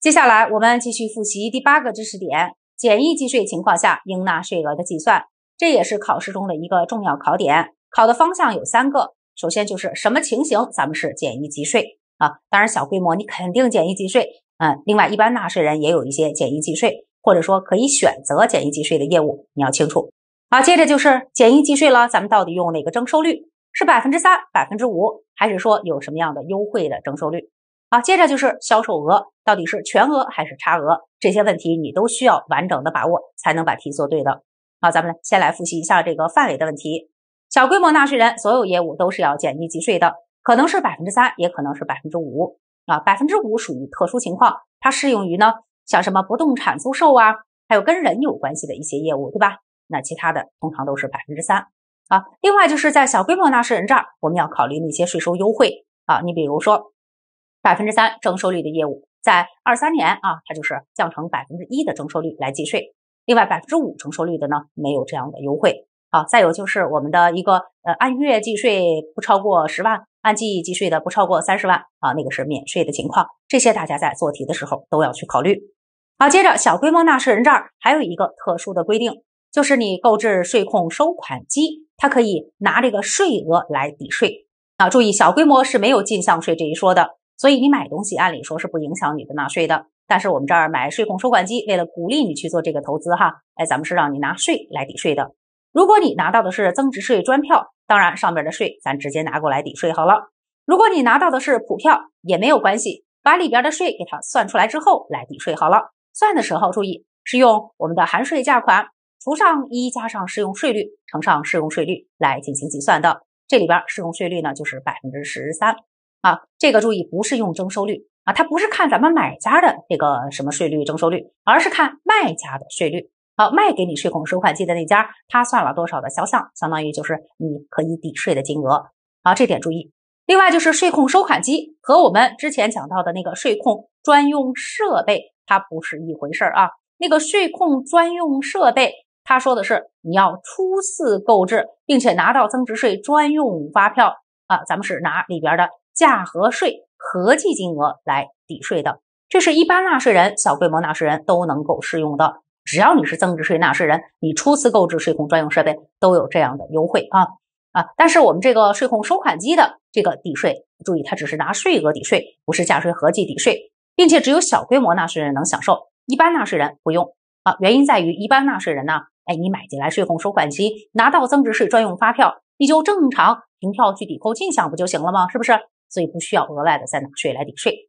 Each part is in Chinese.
接下来我们继续复习第八个知识点：简易计税情况下应纳税额的计算。这也是考试中的一个重要考点，考的方向有三个。首先就是什么情形咱们是简易计税啊？当然小规模你肯定简易计税嗯，另外，一般纳税人也有一些简易计税，或者说可以选择简易计税的业务，你要清楚啊。接着就是简易计税了，咱们到底用哪个征收率？是百分之三、百分之五，还是说有什么样的优惠的征收率？啊，接着就是销售额到底是全额还是差额，这些问题你都需要完整的把握，才能把题做对的。好，咱们来先来复习一下这个范围的问题。小规模纳税人所有业务都是要简易计税的，可能是百分之三，也可能是百分之五。啊，百分之五属于特殊情况，它适用于呢，像什么不动产租售啊，还有跟人有关系的一些业务，对吧？那其他的通常都是百分之三。啊，另外就是在小规模纳税人这儿，我们要考虑那些税收优惠。啊，你比如说。百分之三征收率的业务，在二三年啊，它就是降成百分之一的征收率来计税。另外百分之五征收率的呢，没有这样的优惠啊。再有就是我们的一个呃，按月计税不超过十万，按季计税的不超过三十万啊，那个是免税的情况。这些大家在做题的时候都要去考虑好，接着，小规模纳税人这儿还有一个特殊的规定，就是你购置税控收款机，它可以拿这个税额来抵税啊。注意，小规模是没有进项税这一说的。所以你买东西，按理说是不影响你的纳税的。但是我们这儿买税控收款机，为了鼓励你去做这个投资哈，哎，咱们是让你拿税来抵税的。如果你拿到的是增值税专票，当然上面的税咱直接拿过来抵税好了。如果你拿到的是普票，也没有关系，把里边的税给它算出来之后来抵税好了。算的时候注意是用我们的含税价款除上一加上适用税率乘上适用税率来进行计算的。这里边适用税率呢就是百分之十三。啊，这个注意，不是用征收率啊，它不是看咱们买家的这个什么税率征收率，而是看卖家的税率。好，卖给你税控收款机的那家，他算了多少的销项，相当于就是你可以抵税的金额。好，这点注意。另外就是税控收款机和我们之前讲到的那个税控专用设备，它不是一回事儿啊。那个税控专用设备，他说的是你要初次购置，并且拿到增值税专用发票啊，咱们是拿里边的。价和税合计金额来抵税的，这是一般纳税人、小规模纳税人都能够适用的。只要你是增值税纳税人，你初次购置税控专用设备都有这样的优惠啊啊！但是我们这个税控收款机的这个抵税，注意它只是拿税额抵税，不是价税合计抵税，并且只有小规模纳税人能享受，一般纳税人不用啊。原因在于一般纳税人呢，哎，你买进来税控收款机，拿到增值税专用发票，你就正常凭票去抵扣进项不就行了吗？是不是？所以不需要额外的再纳税来抵税，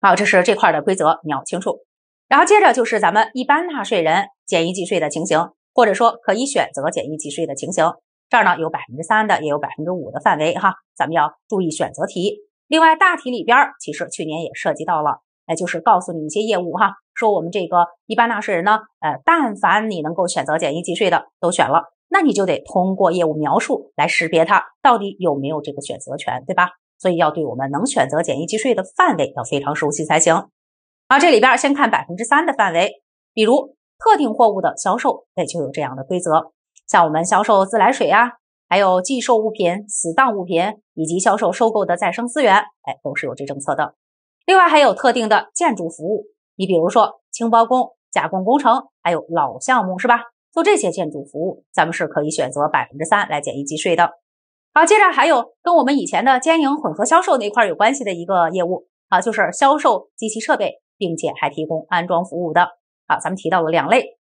好，这是这块的规则你要清楚。然后接着就是咱们一般纳税人简易计税的情形，或者说可以选择简易计税的情形，这儿呢有百分之三的，也有百分之五的范围哈，咱们要注意选择题。另外大题里边其实去年也涉及到了，哎，就是告诉你一些业务哈，说我们这个一般纳税人呢，呃，但凡你能够选择简易计税的都选了，那你就得通过业务描述来识别它到底有没有这个选择权，对吧？所以要对我们能选择简易计税的范围要非常熟悉才行。啊，这里边先看百分之三的范围，比如特定货物的销售，哎，就有这样的规则。像我们销售自来水呀，还有寄售物品、死当物品，以及销售收购的再生资源，哎，都是有这政策的。另外还有特定的建筑服务，你比如说清包工、加工工程，还有老项目是吧？做这些建筑服务，咱们是可以选择百分之三来简易计税的。好，接着还有跟我们以前的兼营混合销售那块有关系的一个业务啊，就是销售机器设备，并且还提供安装服务的啊。咱们提到了两类，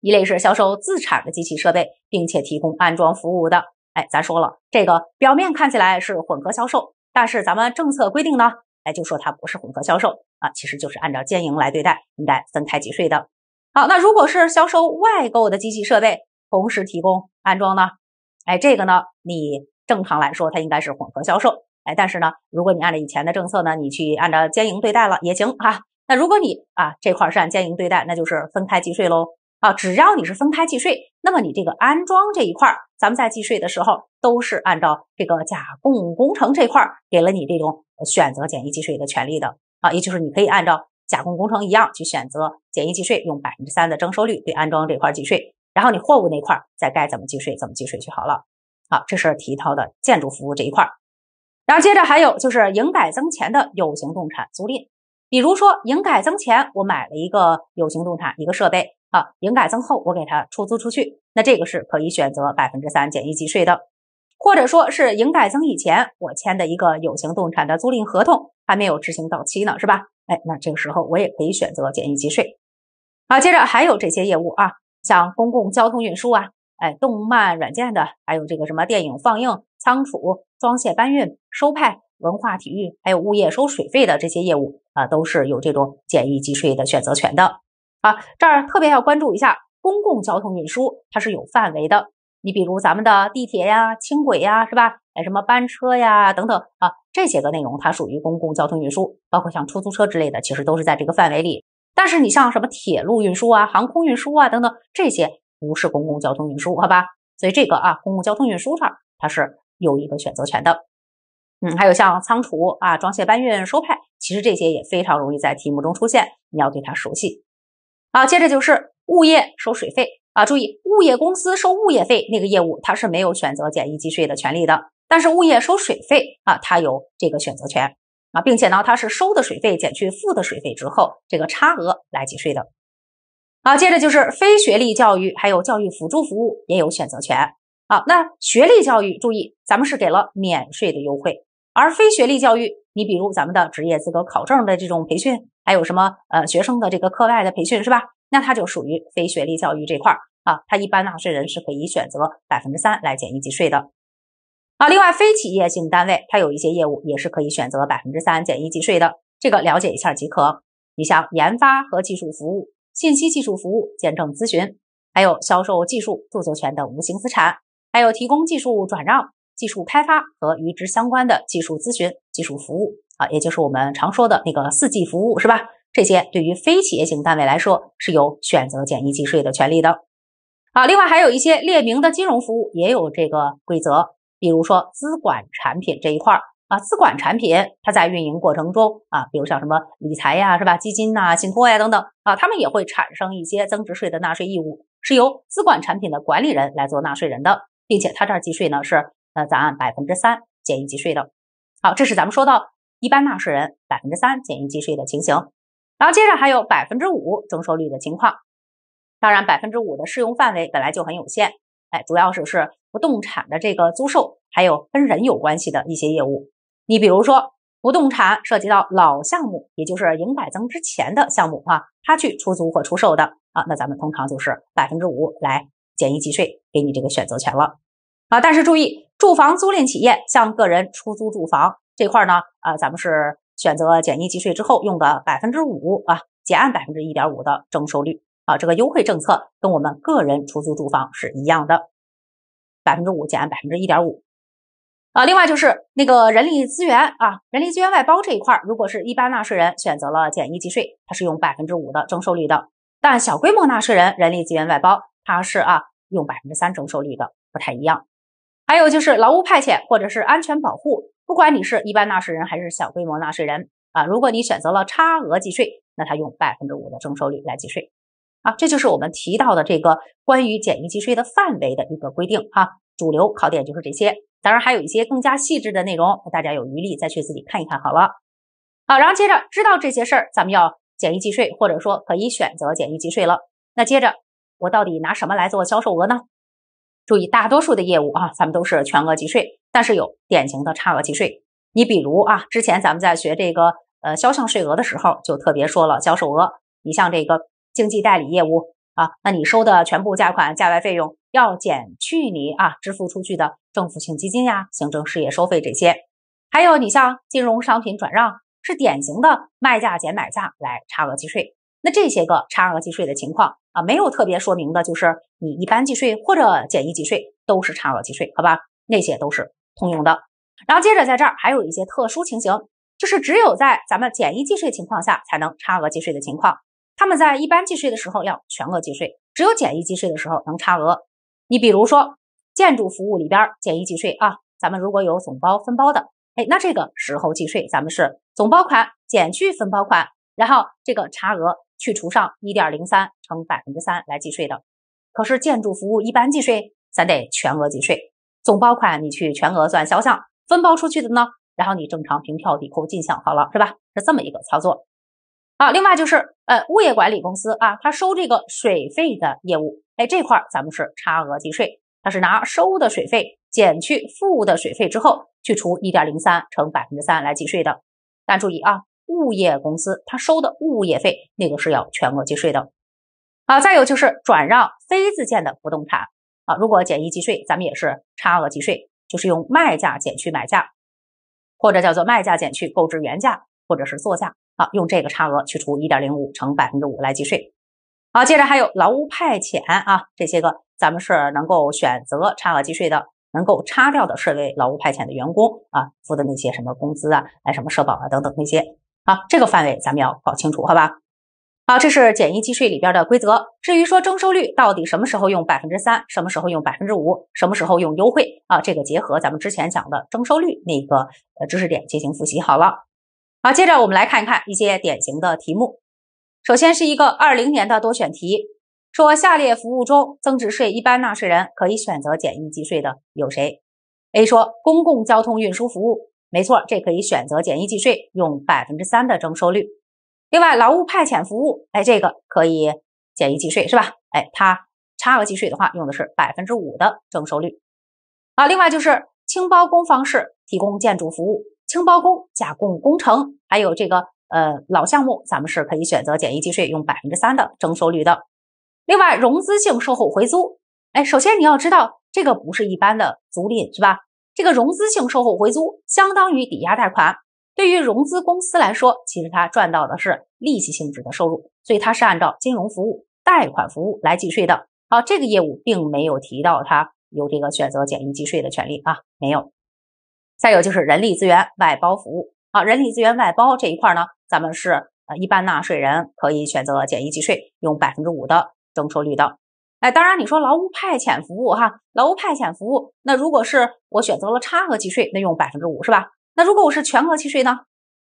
一类是销售自产的机器设备，并且提供安装服务的。哎，咱说了，这个表面看起来是混合销售，但是咱们政策规定呢，哎，就说它不是混合销售啊，其实就是按照兼营来对待，应该分开计税的。好，那如果是销售外购的机器设备，同时提供安装呢？哎，这个呢，你。正常来说，它应该是混合销售，哎，但是呢，如果你按照以前的政策呢，你去按照兼营对待了也行哈。那如果你啊这块是按兼营对待，那就是分开计税喽啊。只要你是分开计税，那么你这个安装这一块，咱们在计税的时候都是按照这个甲供工程这块给了你这种选择简易计税的权利的啊，也就是你可以按照甲供工程一样去选择简易计税，用百分之三的征收率对安装这块计税，然后你货物那块再该怎么计税怎么计税就好了。好，这是提到的建筑服务这一块儿，然后接着还有就是营改增前的有形动产租赁，比如说营改增前，我买了一个有形动产一个设备，啊，营改增后我给它出租出去，那这个是可以选择百分之三简易计税的，或者说是营改增以前我签的一个有形动产的租赁合同还没有执行到期呢，是吧？哎，那这个时候我也可以选择简易计税。好，接着还有这些业务啊，像公共交通运输啊。哎，动漫软件的，还有这个什么电影放映、仓储、装卸、搬运、收派，文化体育，还有物业收水费的这些业务啊，都是有这种简易计税的选择权的。啊，这儿特别要关注一下公共交通运输，它是有范围的。你比如咱们的地铁呀、轻轨呀，是吧？哎，什么班车呀等等啊，这些个内容它属于公共交通运输，包括像出租车之类的，其实都是在这个范围里。但是你像什么铁路运输啊、航空运输啊等等这些。不是公共交通运输，好吧？所以这个啊，公共交通运输上它是有一个选择权的。嗯，还有像仓储啊、装卸搬运、收派，其实这些也非常容易在题目中出现，你要对它熟悉。好，接着就是物业收水费啊，注意物业公司收物业费那个业务它是没有选择简易计税的权利的，但是物业收水费啊，它有这个选择权啊，并且呢，它是收的水费减去付的水费之后这个差额来计税的。好，接着就是非学历教育，还有教育辅助服务也有选择权。好，那学历教育注意，咱们是给了免税的优惠，而非学历教育，你比如咱们的职业资格考证的这种培训，还有什么呃学生的这个课外的培训是吧？那它就属于非学历教育这块啊，它一般纳税人是可以选择百分之三来简易计税的。啊，另外非企业性单位它有一些业务也是可以选择百分之三简易计税的，这个了解一下即可。你像研发和技术服务。信息技术服务、见证咨询，还有销售技术著作权等无形资产，还有提供技术转让、技术开发和与之相关的技术咨询、技术服务啊，也就是我们常说的那个四季服务，是吧？这些对于非企业型单位来说是有选择简易计税的权利的。好，另外还有一些列明的金融服务也有这个规则，比如说资管产品这一块儿。啊，资管产品它在运营过程中啊，比如像什么理财呀，是吧？基金呐、信托呀等等啊，他们也会产生一些增值税的纳税义务，是由资管产品的管理人来做纳税人的，并且他这儿计税呢是呃，咱按百分之三简易计税的。好，这是咱们说到一般纳税人百分之三简易计税的情形。然后接着还有百分之五征收率的情况。当然，百分之五的适用范围本来就很有限，哎，主要是是不动产的这个租售，还有跟人有关系的一些业务。你比如说，不动产涉及到老项目，也就是营改增之前的项目啊，他去出租或出售的啊，那咱们通常就是百分之五来简易计税，给你这个选择权了啊。但是注意，住房租赁企业向个人出租住房这块呢，啊，咱们是选择简易计税之后用的百分之五啊，减按百分之一点五的征收率啊，这个优惠政策跟我们个人出租住房是一样的，百分之五减按百分之一点五。啊，另外就是那个人力资源啊，人力资源外包这一块，如果是一般纳税人选择了简易计税，它是用百分之五的征收率的；但小规模纳税人人力资源外包，它是啊用百分之三征收率的，不太一样。还有就是劳务派遣或者是安全保护，不管你是一般纳税人还是小规模纳税人啊，如果你选择了差额计税，那它用百分之五的征收率来计税。啊，这就是我们提到的这个关于简易计税的范围的一个规定哈。主流考点就是这些。当然，还有一些更加细致的内容，大家有余力再去自己看一看好了。好，然后接着知道这些事儿，咱们要简易计税，或者说可以选择简易计税了。那接着，我到底拿什么来做销售额呢？注意，大多数的业务啊，咱们都是全额计税，但是有典型的差额计税。你比如啊，之前咱们在学这个呃销项税额的时候，就特别说了销售额。你像这个经济代理业务啊，那你收的全部价款、价外费用。要减去你啊支付出去的政府性基金呀、行政事业收费这些，还有你像金融商品转让是典型的卖价减买价来差额计税。那这些个差额计税的情况啊，没有特别说明的，就是你一般计税或者简易计税都是差额计税，好吧？那些都是通用的。然后接着在这儿还有一些特殊情形，就是只有在咱们简易计税情况下才能差额计税的情况，他们在一般计税的时候要全额计税，只有简易计税的时候能差额。你比如说建筑服务里边简易计税啊，咱们如果有总包分包的，哎，那这个时候计税咱们是总包款减去分包款，然后这个差额去除上一点零三乘百分之三来计税的。可是建筑服务一般计税，咱得全额计税，总包款你去全额算销项，分包出去的呢，然后你正常凭票抵扣进项，好了，是吧？是这么一个操作。好，另外就是呃，物业管理公司啊，它收这个水费的业务，哎，这块咱们是差额计税，它是拿收的水费减去付的水费之后去除一点零三乘百分之三来计税的。但注意啊，物业公司它收的物业费那个是要全额计税的。啊，再有就是转让非自建的不动产啊，如果简易计税，咱们也是差额计税，就是用卖价减去买价，或者叫做卖价减去购置原价或者是作价。好，用这个差额去除一点零五乘百分之五来计税。好，接着还有劳务派遣啊这些个，咱们是能够选择差额计税的，能够差掉的是为劳务派遣的员工啊付的那些什么工资啊，哎什么社保啊等等那些。好，这个范围咱们要搞清楚，好吧？好，这是简易计税里边的规则。至于说征收率到底什么时候用百分之三，什么时候用百分之五，什么时候用优惠啊，这个结合咱们之前讲的征收率那个呃知识点进行复习好了。好，接着我们来看一看一些典型的题目。首先是一个二零年的多选题，说下列服务中，增值税一般纳税人可以选择简易计税的有谁？A 说公共交通运输服务，没错，这可以选择简易计税，用百分之三的征收率。另外，劳务派遣服务，哎，这个可以简易计税是吧？哎，它差额计税的话，用的是百分之五的征收率。啊，另外就是清包工方式提供建筑服务。清包工、甲供工程，还有这个呃老项目，咱们是可以选择简易计税，用百分之三的征收率的。另外，融资性售后回租，哎，首先你要知道，这个不是一般的租赁，是吧？这个融资性售后回租相当于抵押贷款，对于融资公司来说，其实它赚到的是利息性质的收入，所以它是按照金融服务、贷款服务来计税的。好，这个业务并没有提到它有这个选择简易计税的权利啊，没有。再有就是人力资源外包服务，啊，人力资源外包这一块呢，咱们是呃一般纳税人可以选择简易计税，用百分之五的征收率的。哎，当然你说劳务派遣服务哈，劳务派遣服务，那如果是我选择了差额计税，那用百分之五是吧？那如果我是全额计税呢？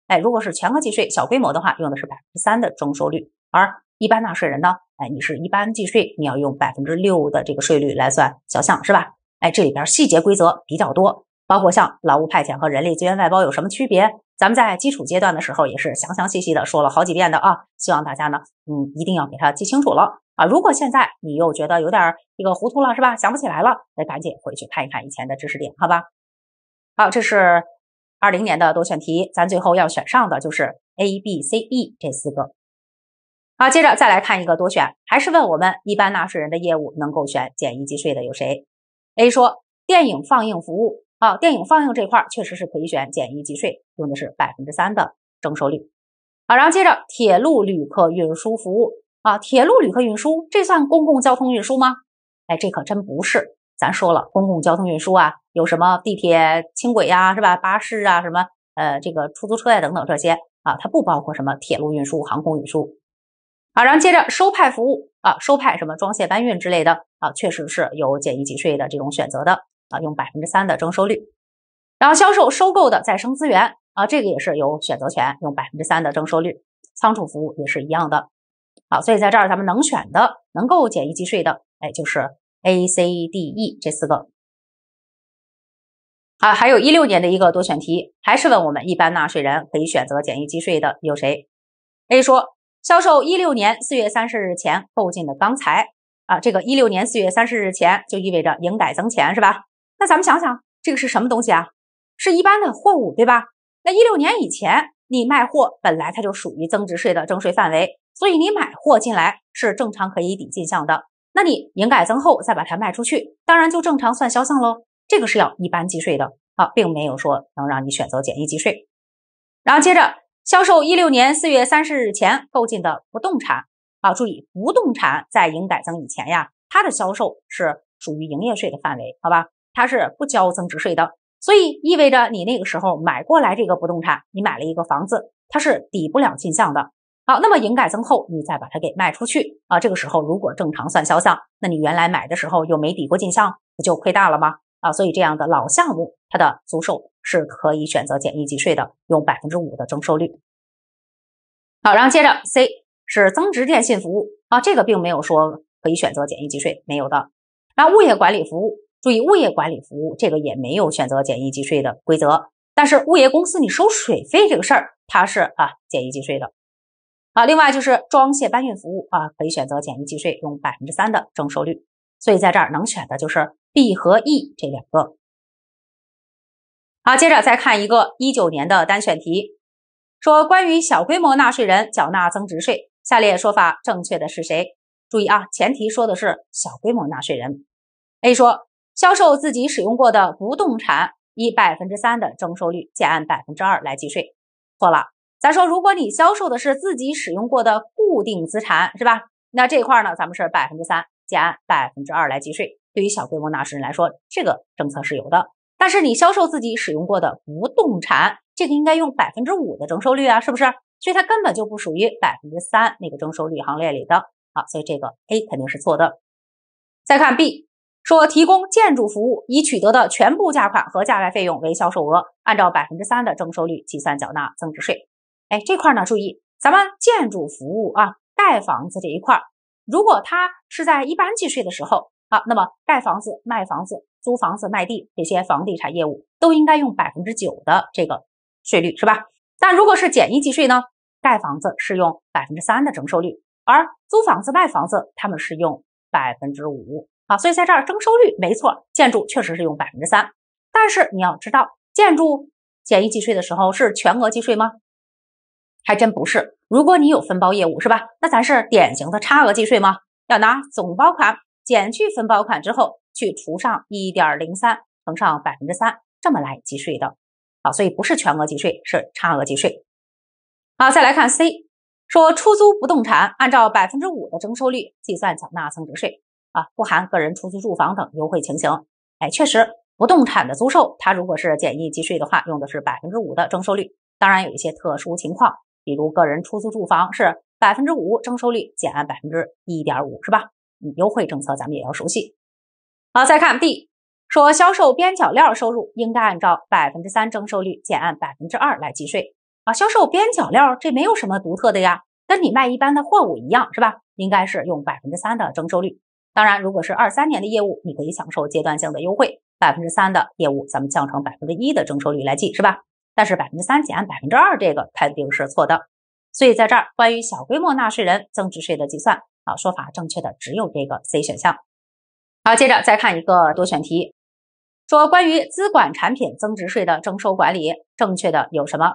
哎，如果是全额计税，小规模的话用的是百分之三的征收率，而一般纳税人呢，哎，你是一般计税，你要用百分之六的这个税率来算小项是吧？哎，这里边细节规则比较多。包括像劳务派遣和人力资源外包有什么区别？咱们在基础阶段的时候也是详详细细的说了好几遍的啊，希望大家呢，嗯，一定要给它记清楚了啊。如果现在你又觉得有点一个糊涂了是吧？想不起来了，那赶紧回去看一看以前的知识点，好吧？好，这是二零年的多选题，咱最后要选上的就是 A、B、C、E 这四个。好，接着再来看一个多选，还是问我们一般纳税人的业务能够选简易计税的有谁？A 说电影放映服务。啊，电影放映这块儿确实是可以选简易计税，用的是百分之三的征收率。好，然后接着铁路旅客运输服务啊，铁路旅客运输这算公共交通运输吗？哎，这可真不是。咱说了，公共交通运输啊，有什么地铁、轻轨呀，是吧？巴士啊，什么呃这个出租车呀等等这些啊，它不包括什么铁路运输、航空运输。好，然后接着收派服务啊，收派什么装卸搬运之类的啊，确实是有简易计税的这种选择的。啊，用百分之三的征收率，然后销售收购的再生资源啊，这个也是有选择权，用百分之三的征收率，仓储服务也是一样的。好，所以在这儿咱们能选的、能够简易计税的，哎，就是 A、C、D、E 这四个。啊，还有一六年的一个多选题，还是问我们一般纳税人可以选择简易计税的有谁？A 说销售一六年四月三十日前购进的钢材啊，这个一六年四月三十日前就意味着营改增前是吧？那咱们想想，这个是什么东西啊？是一般的货物，对吧？那一六年以前，你卖货本来它就属于增值税的征税范围，所以你买货进来是正常可以抵进项的。那你营改增后再把它卖出去，当然就正常算销项喽。这个是要一般计税的啊，并没有说能让你选择简易计税。然后接着销售一六年四月三十日前购进的不动产啊，注意不动产在营改增以前呀，它的销售是属于营业税的范围，好吧？它是不交增值税的，所以意味着你那个时候买过来这个不动产，你买了一个房子，它是抵不了进项的。好，那么营改增后，你再把它给卖出去啊，这个时候如果正常算销项，那你原来买的时候又没抵过进项，不就亏大了吗？啊，所以这样的老项目，它的租售是可以选择简易计税的，用百分之五的征收率。好，然后接着 C 是增值电信服务啊，这个并没有说可以选择简易计税，没有的。然后物业管理服务。注意物业管理服务这个也没有选择简易计税的规则，但是物业公司你收水费这个事儿，它是啊简易计税的。好，另外就是装卸搬运服务啊，可以选择简易计税，用百分之三的征收率。所以在这儿能选的就是 B 和 E 这两个。好，接着再看一个一九年的单选题，说关于小规模纳税人缴纳增值税，下列说法正确的是谁？注意啊，前提说的是小规模纳税人。A 说。销售自己使用过的不动产，以百分之三的征收率减按百分之二来计税，错了。咱说，如果你销售的是自己使用过的固定资产，是吧？那这块呢，咱们是百分之三减按百分之二来计税。对于小规模纳税人来说，这个政策是有的。但是你销售自己使用过的不动产，这个应该用百分之五的征收率啊，是不是？所以它根本就不属于百分之三那个征收率行列里的。好，所以这个 A 肯定是错的。再看 B。说提供建筑服务，已取得的全部价款和价外费用为销售额，按照百分之三的征收率计算缴纳增值税。哎，这块呢，注意，咱们建筑服务啊，盖房子这一块，如果它是在一般计税的时候啊，那么盖房子、卖房子、租房子、卖地这些房地产业务都应该用百分之九的这个税率，是吧？但如果是简易计税呢，盖房子是用百分之三的征收率，而租房子、卖房子，他们是用百分之五。啊，所以在这儿征收率没错，建筑确实是用百分之三，但是你要知道，建筑简易计税的时候是全额计税吗？还真不是。如果你有分包业务是吧？那咱是典型的差额计税吗？要拿总包款减去分包款之后去除上一点零三，乘上百分之三，这么来计税的。啊，所以不是全额计税，是差额计税。好，再来看 C，说出租不动产按照百分之五的征收率计算缴纳增值税。啊，不含个人出租住房等优惠情形。哎，确实，不动产的租售，它如果是简易计税的话，用的是百分之五的征收率。当然有一些特殊情况，比如个人出租住房是百分之五征收率减按百分之一点五，是吧？优惠政策咱们也要熟悉。好，再看 D，说销售边角料收入应该按照百分之三征收率减按百分之二来计税。啊，销售边角料这没有什么独特的呀，跟你卖一般的货物一样，是吧？应该是用百分之三的征收率。当然，如果是二三年的业务，你可以享受阶段性的优惠，百分之三的业务咱们降成百分之一的征收率来计，是吧？但是百分之三减百分之二这个肯定是错的。所以在这儿，关于小规模纳税人增值税的计算，啊，说法正确的只有这个 C 选项。好，接着再看一个多选题，说关于资管产品增值税的征收管理，正确的有什么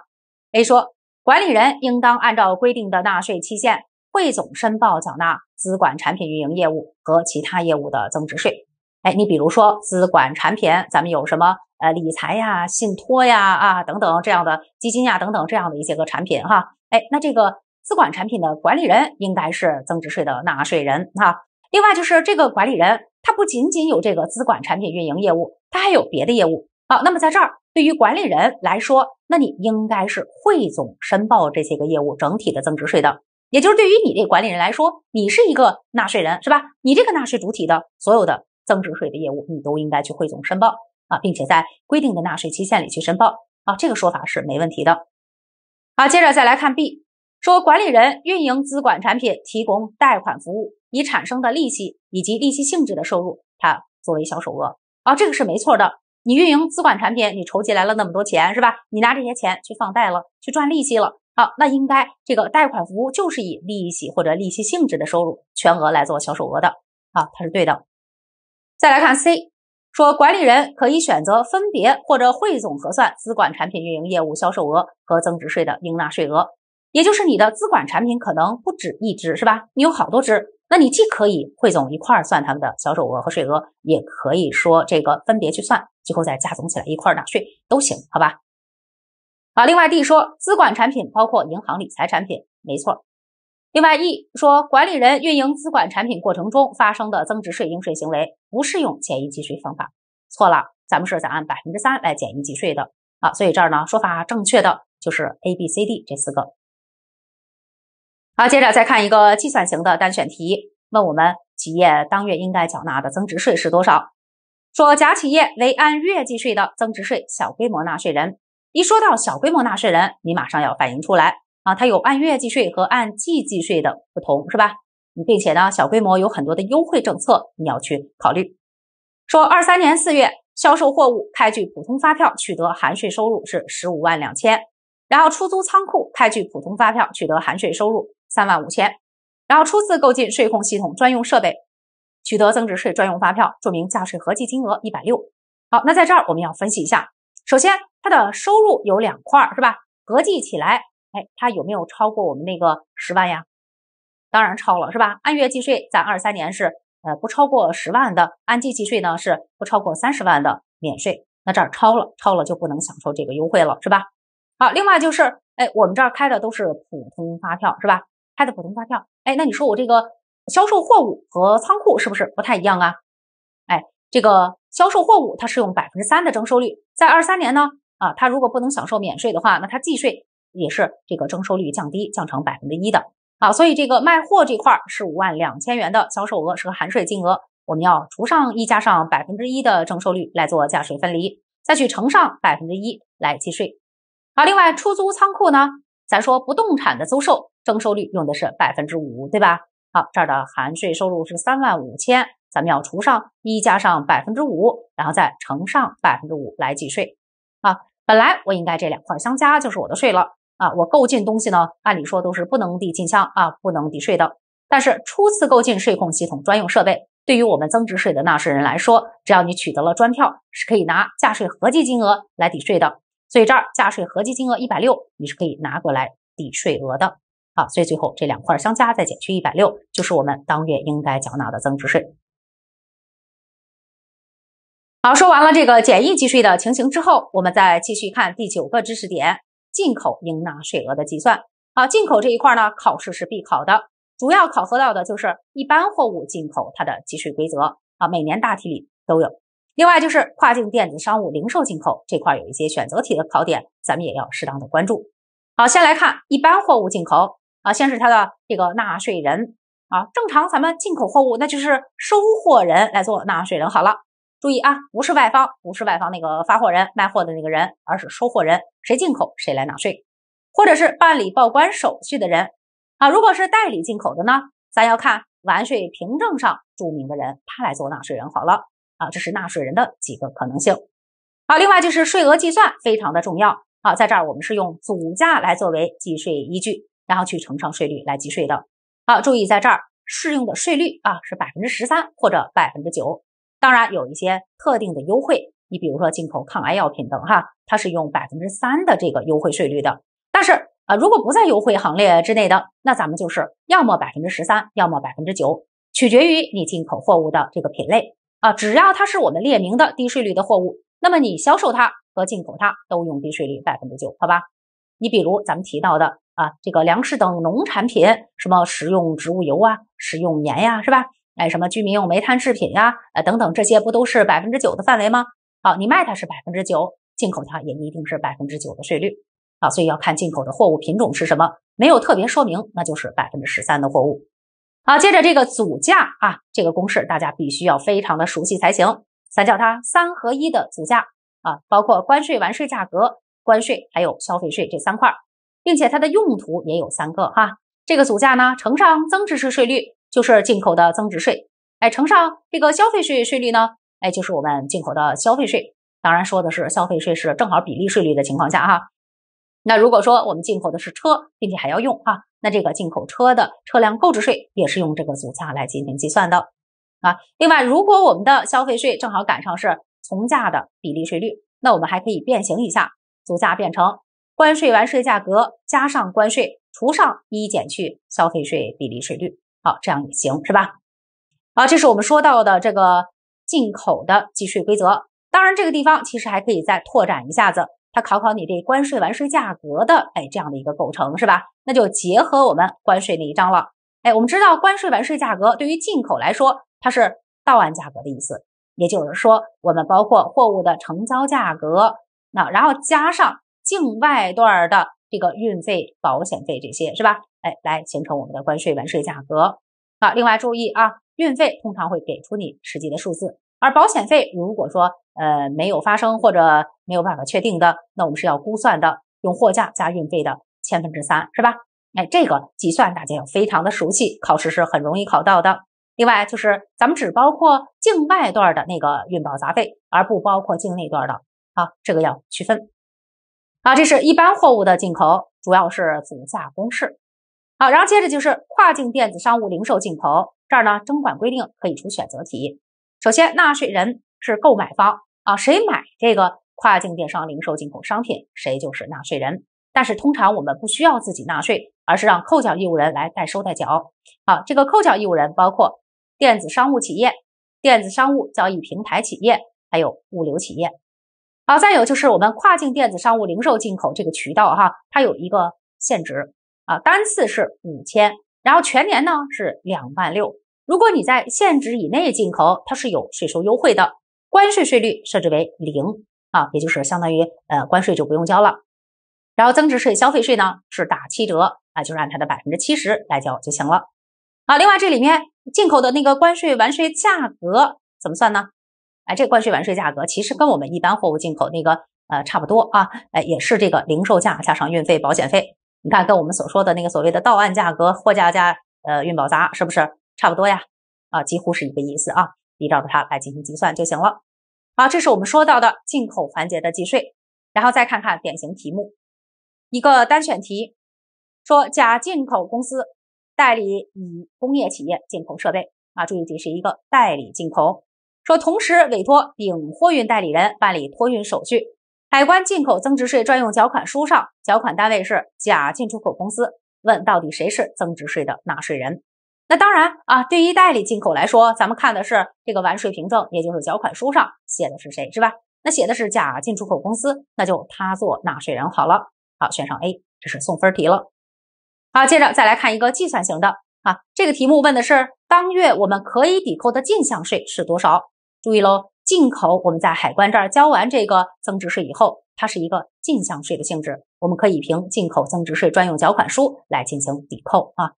？A 说，管理人应当按照规定的纳税期限。汇总申报缴纳资管产品运营业务和其他业务的增值税。哎，你比如说资管产品，咱们有什么呃理财呀、信托呀、啊等等这样的基金呀、等等这样的一些个产品哈。哎，那这个资管产品的管理人应该是增值税的纳税人哈。另外就是这个管理人，他不仅仅有这个资管产品运营业务，他还有别的业务。好，那么在这儿对于管理人来说，那你应该是汇总申报这些个业务整体的增值税的。也就是对于你这管理人来说，你是一个纳税人是吧？你这个纳税主体的所有的增值税的业务，你都应该去汇总申报啊，并且在规定的纳税期限里去申报啊，这个说法是没问题的。好，接着再来看 B，说管理人运营资管产品，提供贷款服务，以产生的利息以及利息性质的收入，它作为销售额啊，这个是没错的。你运营资管产品，你筹集来了那么多钱是吧？你拿这些钱去放贷了，去赚利息了。好，那应该这个贷款服务就是以利息或者利息性质的收入全额来做销售额的啊，它是对的。再来看 C，说管理人可以选择分别或者汇总核算资管产品运营业务销售额和增值税的应纳税额，也就是你的资管产品可能不止一支是吧？你有好多支，那你既可以汇总一块儿算他们的销售额和税额，也可以说这个分别去算，最后再加总起来一块儿纳税都行，好吧？啊，另外 D 说，资管产品包括银行理财产品，没错。另外 E 说，管理人运营资管产品过程中发生的增值税应税行为，不适用简易计税方法，错了，咱们是在按百分之三来简易计税的啊，所以这儿呢，说法正确的就是 A、B、C、D 这四个。好，接着再看一个计算型的单选题，问我们企业当月应该缴纳的增值税是多少？说甲企业为按月计税的增值税小规模纳税人。一说到小规模纳税人，你马上要反映出来啊，它有按月计税和按季计税的不同，是吧？并且呢，小规模有很多的优惠政策，你要去考虑。说二三年四月销售货物，开具普通发票取得含税收入是十五万两千，然后出租仓库开具普通发票取得含税收入三万五千，然后初次购进税控系统专用设备，取得增值税专用发票，注明价税合计金额一百六。好，那在这儿我们要分析一下。首先，它的收入有两块儿，是吧？合计起来，哎，它有没有超过我们那个十万呀？当然超了，是吧？按月计税，在二三年是呃不超过十万的；按季计税呢，是不超过三十万的免税。那这儿超了，超了就不能享受这个优惠了，是吧？好，另外就是，哎，我们这儿开的都是普通发票，是吧？开的普通发票，哎，那你说我这个销售货物和仓库是不是不太一样啊？哎，这个。销售货物，它是用百分之三的征收率。在二三年呢，啊，它如果不能享受免税的话，那它计税也是这个征收率降低，降成百分之一的。啊。所以这个卖货这块是五万两千元的销售额，是个含税金额，我们要除上一加上百分之一的征收率来做价税分离，再去乘上百分之一来计税。好，另外出租仓库呢，咱说不动产的租售征收率用的是百分之五，对吧？好，这儿的含税收入是三万五千。咱们要除上一加上百分之五，然后再乘上百分之五来计税，啊，本来我应该这两块相加就是我的税了啊。我购进东西呢，按理说都是不能抵进项啊，不能抵税的。但是初次购进税控系统专用设备，对于我们增值税的纳税人来说，只要你取得了专票，是可以拿价税合计金额来抵税的。所以这儿价税合计金额一百六，你是可以拿过来抵税额的啊。所以最后这两块相加再减去一百六，就是我们当月应该缴纳的增值税。好，说完了这个简易计税的情形之后，我们再继续看第九个知识点：进口应纳税额的计算。啊，进口这一块呢，考试是必考的，主要考核到的就是一般货物进口它的计税规则啊，每年大题里都有。另外就是跨境电子商务零售进口这块有一些选择题的考点，咱们也要适当的关注。好，先来看一般货物进口啊，先是它的这个纳税人啊，正常咱们进口货物那就是收货人来做纳税人。好了。注意啊，不是外方，不是外方那个发货人、卖货的那个人，而是收货人，谁进口谁来纳税，或者是办理报关手续的人啊。如果是代理进口的呢，咱要看完税凭证上注明的人，他来做纳税人。好了啊，这是纳税人的几个可能性。好，另外就是税额计算非常的重要啊，在这儿我们是用总价来作为计税依据，然后去乘上税率来计税的。好，注意在这儿适用的税率啊是百分之十三或者百分之九。当然有一些特定的优惠，你比如说进口抗癌药品等，哈，它是用百分之三的这个优惠税率的。但是啊，如果不在优惠行列之内的，那咱们就是要么百分之十三，要么百分之九，取决于你进口货物的这个品类啊。只要它是我们列明的低税率的货物，那么你销售它和进口它都用低税率百分之九，好吧？你比如咱们提到的啊，这个粮食等农产品，什么食用植物油啊、食用盐呀，是吧？哎，什么居民用煤炭制品呀，呃等等，这些不都是百分之九的范围吗？好，你卖它是百分之九，进口它也一定是百分之九的税率啊，所以要看进口的货物品种是什么，没有特别说明，那就是百分之十三的货物。好，接着这个组价啊，这个公式大家必须要非常的熟悉才行，咱叫它三合一的组价啊，包括关税完税价格、关税还有消费税这三块，并且它的用途也有三个哈，这个组价呢乘上增值税税率。就是进口的增值税，哎，乘上这个消费税税率呢，哎，就是我们进口的消费税。当然说的是消费税是正好比例税率的情况下哈。那如果说我们进口的是车，并且还要用哈，那这个进口车的车辆购置税也是用这个组价来进行计算的啊。另外，如果我们的消费税正好赶上是从价的比例税率，那我们还可以变形一下，组价变成关税完税价格加上关税除上一减去消费税比例税率。好，这样也行，是吧？好，这是我们说到的这个进口的计税规则。当然，这个地方其实还可以再拓展一下子，它考考你这关税完税价格的哎这样的一个构成，是吧？那就结合我们关税那一章了。哎，我们知道关税完税价格对于进口来说，它是到岸价格的意思，也就是说，我们包括货物的成交价格，那然后加上境外段的这个运费、保险费这些，是吧？哎，来形成我们的关税完税价格。啊，另外注意啊，运费通常会给出你实际的数字，而保险费如果说呃没有发生或者没有办法确定的，那我们是要估算的，用货价加运费的千分之三，是吧？哎，这个计算大家要非常的熟悉，考试是很容易考到的。另外就是咱们只包括境外段的那个运保杂费，而不包括境内段的。好，这个要区分。啊，这是一般货物的进口，主要是总价公式。好，然后接着就是跨境电子商务零售进口，这儿呢征管规定可以出选择题。首先，纳税人是购买方啊，谁买这个跨境电商零售进口商品，谁就是纳税人。但是通常我们不需要自己纳税，而是让扣缴义务人来代收代缴。好，这个扣缴义务人包括电子商务企业、电子商务交易平台企业，还有物流企业。好，再有就是我们跨境电子商务零售进口这个渠道哈，它有一个限值。啊，单次是五千，然后全年呢是两万六。如果你在限制以内进口，它是有税收优惠的，关税税率设置为零啊，也就是相当于呃关税就不用交了。然后增值税、消费税呢是打七折啊，就是按它的百分之七十来交就行了。啊，另外这里面进口的那个关税完税价格怎么算呢？哎，这关税完税价格其实跟我们一般货物进口那个呃差不多啊，哎，也是这个零售价加上运费、保险费。你看，跟我们所说的那个所谓的到岸价格、货架价、呃、运保杂，是不是差不多呀？啊，几乎是一个意思啊，依照着它来进行计算就行了。好，这是我们说到的进口环节的计税，然后再看看典型题目。一个单选题，说甲进口公司代理乙工业企业进口设备啊，注意这是一个代理进口，说同时委托丙货运代理人办理托运手续。海关进口增值税专用缴款书上缴款单位是甲进出口公司，问到底谁是增值税的纳税人？那当然啊，对于代理进口来说，咱们看的是这个完税凭证，也就是缴款书上写的是谁，是吧？那写的是甲进出口公司，那就他做纳税人好了。好，选上 A，这是送分题了。好，接着再来看一个计算型的啊，这个题目问的是当月我们可以抵扣的进项税是多少？注意喽。进口，我们在海关这儿交完这个增值税以后，它是一个进项税的性质，我们可以凭进口增值税专用缴款书来进行抵扣啊。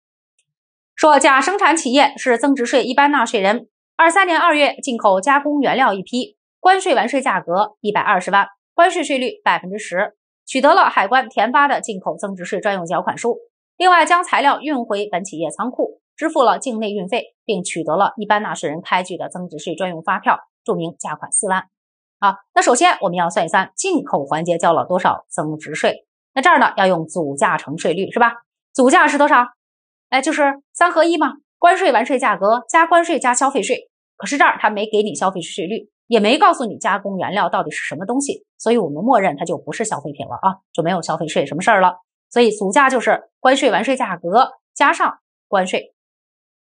说甲生产企业是增值税一般纳税人，二三年二月进口加工原料一批，关税完税价格一百二十万，关税税率百分之十，取得了海关填发的进口增值税专用缴款书，另外将材料运回本企业仓库，支付了境内运费，并取得了一般纳税人开具的增值税专用发票。注明价款四万，好，那首先我们要算一算进口环节交了多少增值税。那这儿呢要用组价乘税率是吧？组价是多少？哎，就是三合一嘛，关税完税价格加关税加消费税。可是这儿他没给你消费税率，也没告诉你加工原料到底是什么东西，所以我们默认它就不是消费品了啊，就没有消费税什么事儿了。所以组价就是关税完税价格加上关税。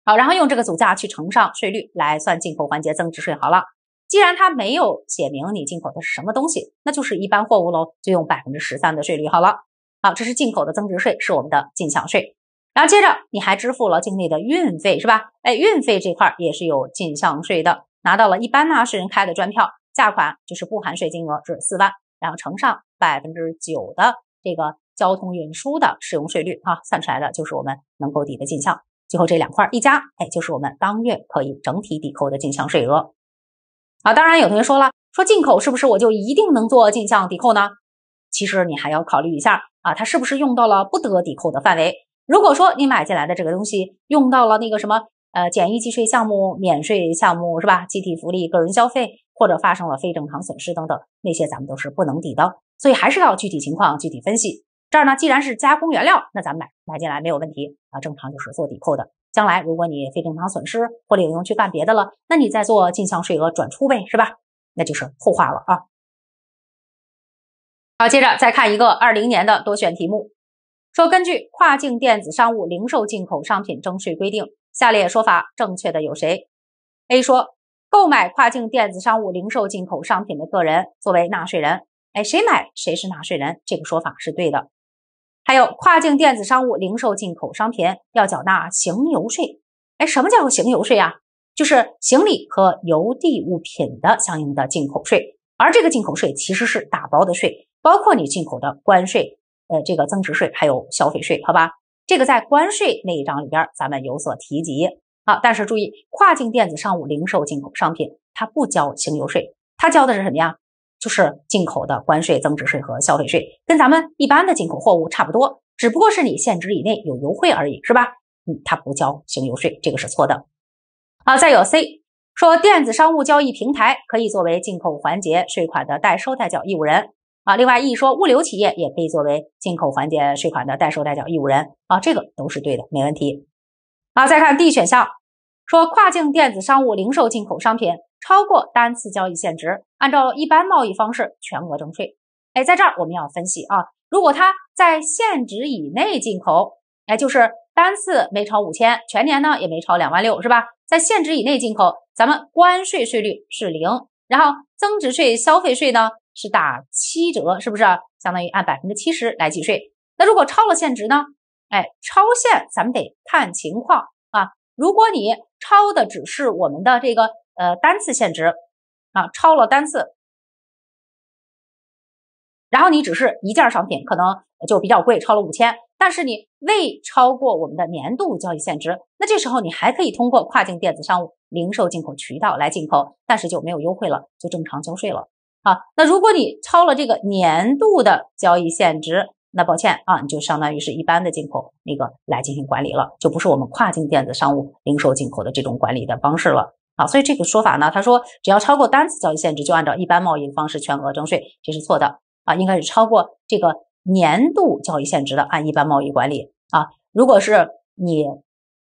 好，然后用这个组价去乘上税率来算进口环节增值税。好了。既然它没有写明你进口的是什么东西，那就是一般货物喽，就用百分之十三的税率好了。好，这是进口的增值税是我们的进项税。然后接着你还支付了境内的运费是吧？哎，运费这块也是有进项税的。拿到了一般纳税人开的专票，价款就是不含税金额是四万，然后乘上百分之九的这个交通运输的使用税率啊，算出来的就是我们能够抵的进项。最后这两块一加，哎，就是我们当月可以整体抵扣的进项税额。啊，当然有同学说了，说进口是不是我就一定能做进项抵扣呢？其实你还要考虑一下啊，它是不是用到了不得抵扣的范围。如果说你买进来的这个东西用到了那个什么呃简易计税项目、免税项目是吧？集体福利、个人消费或者发生了非正常损失等等，那些咱们都是不能抵的。所以还是要具体情况具体分析。这儿呢，既然是加工原料，那咱们买买进来没有问题啊，正常就是做抵扣的。将来如果你非正常损失或者有用去干别的了，那你再做进项税额转出呗，是吧？那就是后话了啊。好，接着再看一个二零年的多选题目，说根据跨境电子商务零售进口商品征税规定，下列说法正确的有谁？A 说购买跨境电子商务零售进口商品的个人作为纳税人，哎，谁买谁是纳税人，这个说法是对的。还有跨境电子商务零售进口商品要缴纳行邮税，哎，什么叫行邮税啊？就是行李和邮递物品的相应的进口税，而这个进口税其实是打包的税，包括你进口的关税、呃这个增值税还有消费税，好吧？这个在关税那一章里边咱们有所提及。好，但是注意，跨境电子商务零售进口商品它不交行邮税，它交的是什么呀？就是进口的关税、增值税和消费税，跟咱们一般的进口货物差不多，只不过是你限值以内有优惠而已，是吧？嗯，它不交行邮税，这个是错的。啊，再有 C 说电子商务交易平台可以作为进口环节税款的代收代缴义务人。啊，另外 E 说物流企业也可以作为进口环节税款的代收代缴义务人。啊，这个都是对的，没问题。啊，再看 D 选项。说跨境电子商务零售进口商品超过单次交易限值，按照一般贸易方式全额征税。哎，在这儿我们要分析啊，如果它在限值以内进口，哎，就是单次没超五千，全年呢也没超两万六，是吧？在限值以内进口，咱们关税税率是零，然后增值税、消费税呢是打七折，是不是？相当于按百分之七十来计税。那如果超了限值呢？哎，超限咱们得看情况。如果你超的只是我们的这个呃单次限值，啊，超了单次，然后你只是一件商品，可能就比较贵，超了五千，但是你未超过我们的年度交易限值，那这时候你还可以通过跨境电子商务零售进口渠道来进口，但是就没有优惠了，就正常交税了。啊。那如果你超了这个年度的交易限值。那抱歉啊，你就相当于是一般的进口那个来进行管理了，就不是我们跨境电子商务零售进口的这种管理的方式了啊。所以这个说法呢，他说只要超过单次交易限制，就按照一般贸易方式全额征税，这是错的啊。应该是超过这个年度交易限值的，按一般贸易管理啊。如果是你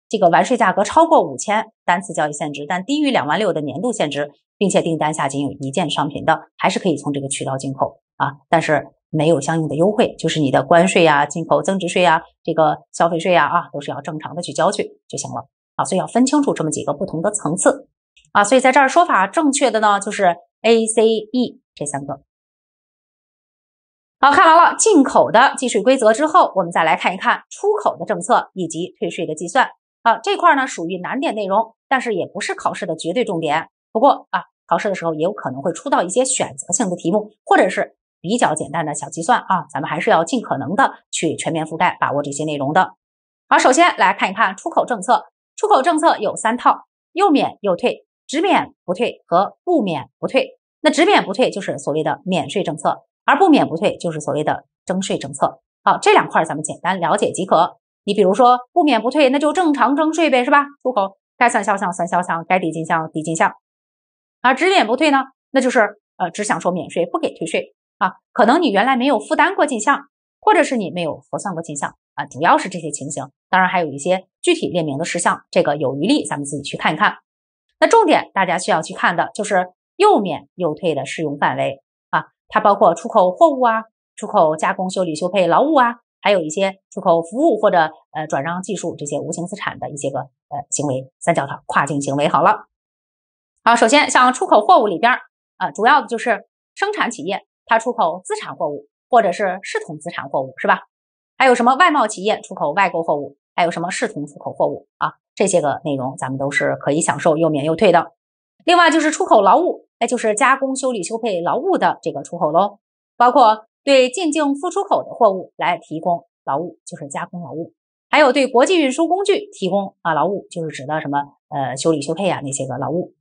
这个完税价格超过五千单次交易限值，但低于两万六的年度限值，并且订单下仅有一件商品的，还是可以从这个渠道进口啊，但是。没有相应的优惠，就是你的关税呀、进口增值税呀、这个消费税呀啊，都是要正常的去交去就行了啊。所以要分清楚这么几个不同的层次啊。所以在这儿说法正确的呢，就是 A、C、E 这三个。好看完了进口的计税规则之后，我们再来看一看出口的政策以及退税的计算啊。这块呢属于难点内容，但是也不是考试的绝对重点。不过啊，考试的时候也有可能会出到一些选择性的题目，或者是。比较简单的小计算啊，咱们还是要尽可能的去全面覆盖，把握这些内容的。好，首先来看一看出口政策，出口政策有三套：又免又退、只免不退和不免不退。那只免不退就是所谓的免税政策，而不免不退就是所谓的征税政策。好，这两块咱们简单了解即可。你比如说不免不退，那就正常征税呗，是吧？出口该算销项算销项，该抵进项抵进项。而只免不退呢，那就是呃只享受免税，不给退税。啊，可能你原来没有负担过进项，或者是你没有核算过进项啊，主要是这些情形。当然还有一些具体列明的事项，这个有余力咱们自己去看一看。那重点大家需要去看的就是右免右退的适用范围啊，它包括出口货物啊、出口加工修理修配劳务啊，还有一些出口服务或者呃转让技术这些无形资产的一些个呃行为，三角套跨境行为。好了，好，首先像出口货物里边啊，主要的就是生产企业。它出口资产货物，或者是视同资产货物，是吧？还有什么外贸企业出口外购货物，还有什么视同出口货物啊？这些个内容咱们都是可以享受又免又退的。另外就是出口劳务，哎，就是加工修理修配劳务的这个出口喽，包括对进境复出口的货物来提供劳务，就是加工劳务；还有对国际运输工具提供啊劳务，就是指的什么呃修理修配啊那些个劳务。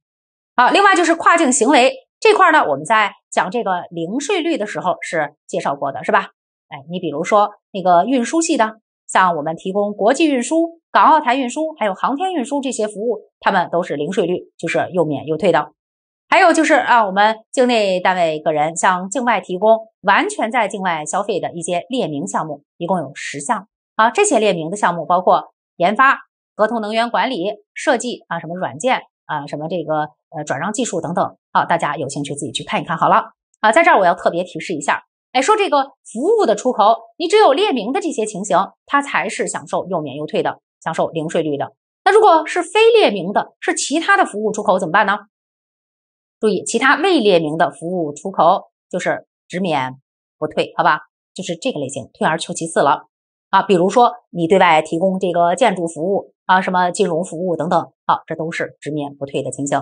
好，另外就是跨境行为。这块呢，我们在讲这个零税率的时候是介绍过的是吧？哎，你比如说那个运输系的，像我们提供国际运输、港澳台运输，还有航天运输这些服务，他们都是零税率，就是又免又退的。还有就是啊，我们境内单位个人向境外提供完全在境外消费的一些列明项目，一共有十项啊。这些列明的项目包括研发、合同能源管理、设计啊，什么软件。啊，什么这个呃，转让技术等等，好，大家有兴趣自己去看一看。好了，啊，在这儿我要特别提示一下，哎，说这个服务的出口，你只有列明的这些情形，它才是享受又免又退的，享受零税率的。那如果是非列明的，是其他的服务出口怎么办呢？注意，其他未列明的服务出口就是只免不退，好吧？就是这个类型，退而求其次了。啊，比如说你对外提供这个建筑服务啊，什么金融服务等等，好，这都是直免不退的情形。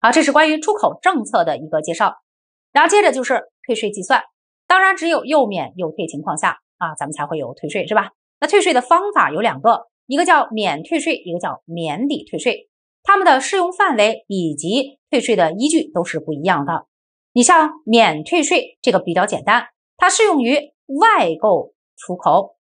好，这是关于出口政策的一个介绍，然后接着就是退税计算。当然，只有又免又退情况下啊，咱们才会有退税，是吧？那退税的方法有两个，一个叫免退税，一个叫免抵退税，它们的适用范围以及退税的依据都是不一样的。你像免退税这个比较简单，它适用于外购出口。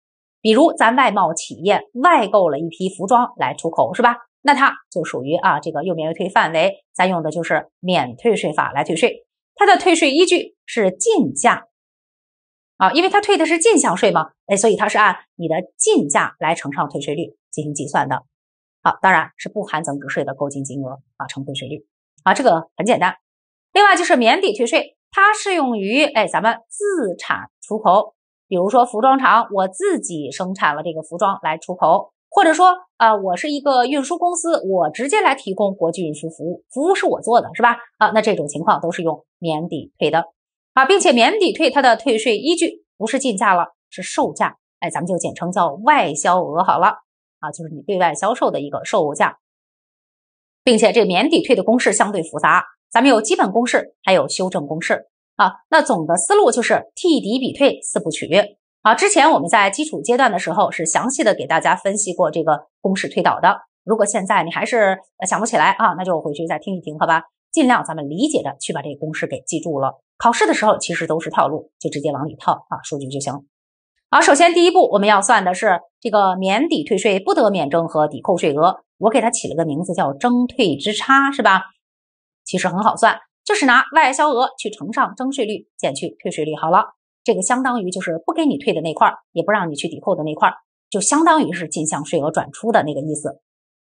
比如咱外贸企业外购了一批服装来出口，是吧？那它就属于啊这个又免又退范围，咱用的就是免退税法来退税。它的退税依据是进价，啊，因为它退的是进项税嘛，哎，所以它是按你的进价来乘上退税率进行计算的。好，当然是不含增值税的购进金额啊乘退税率，啊，这个很简单。另外就是免抵退税，它适用于哎咱们自产出口。比如说服装厂，我自己生产了这个服装来出口，或者说，呃，我是一个运输公司，我直接来提供国际运输服务，服务是我做的是吧？啊，那这种情况都是用免抵退的啊，并且免抵退它的退税依据不是进价了，是售价，哎，咱们就简称叫外销额好了啊，就是你对外销售的一个售价，并且这免抵退的公式相对复杂，咱们有基本公式，还有修正公式。啊，那总的思路就是替抵比退四部曲。啊，之前我们在基础阶段的时候是详细的给大家分析过这个公式推导的。如果现在你还是想不起来啊，那就回去再听一听好吧，尽量咱们理解着去把这个公式给记住了。考试的时候其实都是套路，就直接往里套啊，数据就行。好，首先第一步我们要算的是这个免抵退税不得免征和抵扣税额，我给它起了个名字叫征退之差，是吧？其实很好算。就是拿外销额去乘上征税率，减去退税率，好了，这个相当于就是不给你退的那块儿，也不让你去抵扣的那块儿，就相当于是进项税额转出的那个意思。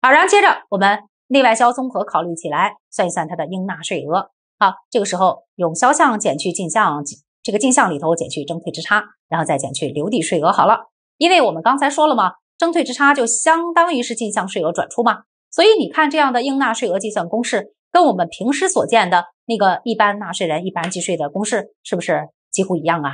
好，然后接着我们内外销综合考虑起来，算一算它的应纳税额。好，这个时候用销项减去进项，这个进项里头减去征退之差，然后再减去留抵税额。好了，因为我们刚才说了嘛，征退之差就相当于是进项税额转出嘛，所以你看这样的应纳税额计算公式，跟我们平时所见的。那个一般纳税人一般计税的公式是不是几乎一样啊？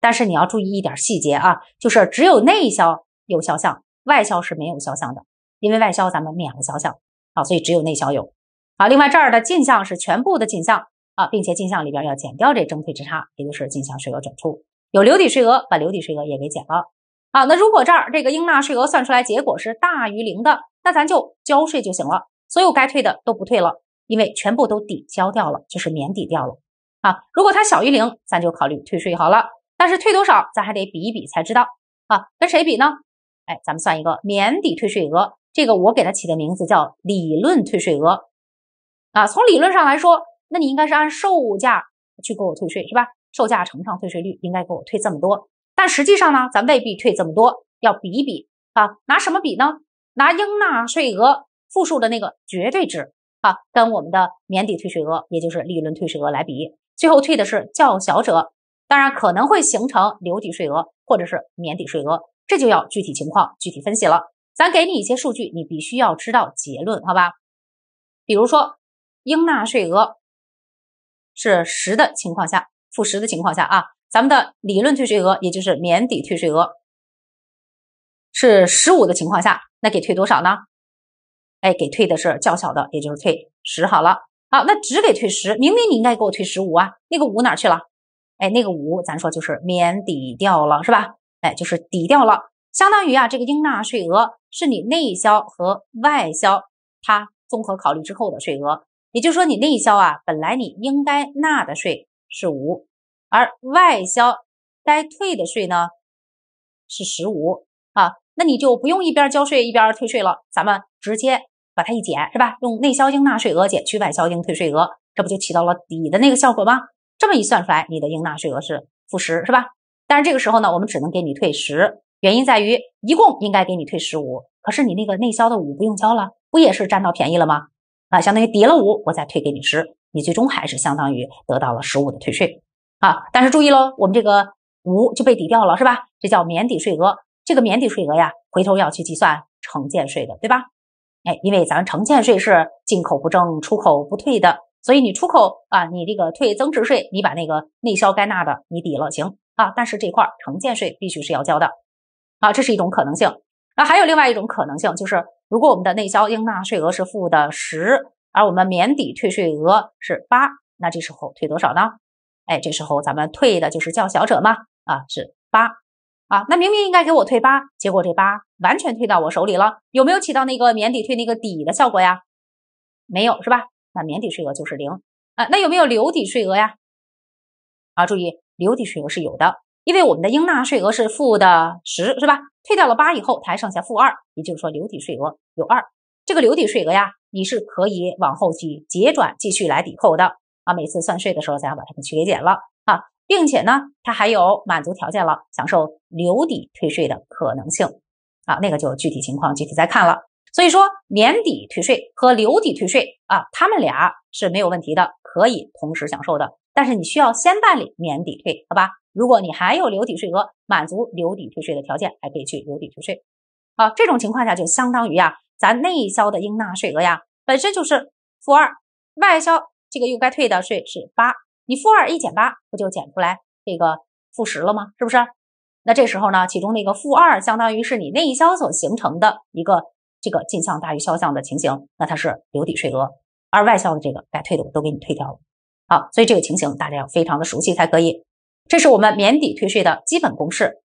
但是你要注意一点细节啊，就是只有内销有销项，外销是没有销项的，因为外销咱们免了销项啊，所以只有内销有。好，另外这儿的进项是全部的进项啊，并且进项里边要减掉这征退之差，也就是进项税额转出有留抵税额，把留抵税额也给减了。好，那如果这儿这个应纳税额算出来结果是大于零的，那咱就交税就行了，所有该退的都不退了。因为全部都抵消掉了，就是免抵掉了啊。如果它小于零，咱就考虑退税好了。但是退多少，咱还得比一比才知道啊。跟谁比呢？哎，咱们算一个免抵退税额，这个我给它起的名字叫理论退税额啊。从理论上来说，那你应该是按售价去给我退税是吧？售价乘上退税率，应该给我退这么多。但实际上呢，咱未必退这么多，要比一比啊。拿什么比呢？拿应纳税额复数的那个绝对值。啊，跟我们的免抵退税额，也就是利润退税额来比，最后退的是较小者，当然可能会形成留抵税额或者是免抵税额，这就要具体情况具体分析了。咱给你一些数据，你必须要知道结论，好吧？比如说，应纳税额是十的情况下，负十的情况下啊，咱们的理论退税额，也就是免抵退税额是十五的情况下，那给退多少呢？哎，给退的是较小的，也就是退十好了。好，那只给退十，明明你应该给我退十五啊，那个五哪去了？哎，那个五咱说就是免抵掉了，是吧？哎，就是抵掉了，相当于啊，这个应纳税额是你内销和外销它综合考虑之后的税额。也就是说，你内销啊，本来你应该纳的税是五，而外销该退的税呢是十五啊，那你就不用一边交税一边退税了，咱们直接。把它一减是吧？用内销应纳税额减去外销应退税额，这不就起到了抵的那个效果吗？这么一算出来，你的应纳税额是负十是吧？但是这个时候呢，我们只能给你退十，原因在于一共应该给你退十五，可是你那个内销的五不用交了，不也是占到便宜了吗？啊，相当于抵了五，我再退给你十，你最终还是相当于得到了十五的退税啊。但是注意喽，我们这个五就被抵掉了是吧？这叫免抵税额，这个免抵税额呀，回头要去计算城建税的，对吧？哎，因为咱城建税是进口不征、出口不退的，所以你出口啊，你这个退增值税，你把那个内销该纳的你抵了行啊，但是这块城建税必须是要交的，啊，这是一种可能性。那还有另外一种可能性，就是如果我们的内销应纳税额是负的十，而我们免抵退税额是八，那这时候退多少呢？哎，这时候咱们退的就是较小者嘛，啊，是八。啊，那明明应该给我退八，结果这八完全退到我手里了，有没有起到那个免抵退那个抵的效果呀？没有是吧？那免抵税额就是零啊。那有没有留抵税额呀？啊，注意留抵税额是有的，因为我们的应纳税额是负的十，是吧？退掉了八以后，它还剩下负二，也就是说留抵税额有二。这个留抵税额呀，你是可以往后去结转，继续来抵扣的啊。每次算税的时候，咱要把它们去给减了。并且呢，它还有满足条件了，享受留抵退税的可能性啊，那个就具体情况具体再看了。所以说，免抵退税和留抵退税啊，他们俩是没有问题的，可以同时享受的。但是你需要先办理免抵退，好吧？如果你还有留抵税额，满足留抵退税的条件，还可以去留抵退税啊。这种情况下，就相当于呀，咱内销的应纳税额呀，本身就是负二，外销这个又该退的税是八。你负二一减八，不就减出来这个负十了吗？是不是？那这时候呢，其中那个负二相当于是你内销所形成的一个这个进项大于销项的情形，那它是留抵税额，而外销的这个该退的我都给你退掉了。好，所以这个情形大家要非常的熟悉才可以。这是我们免抵退税的基本公式。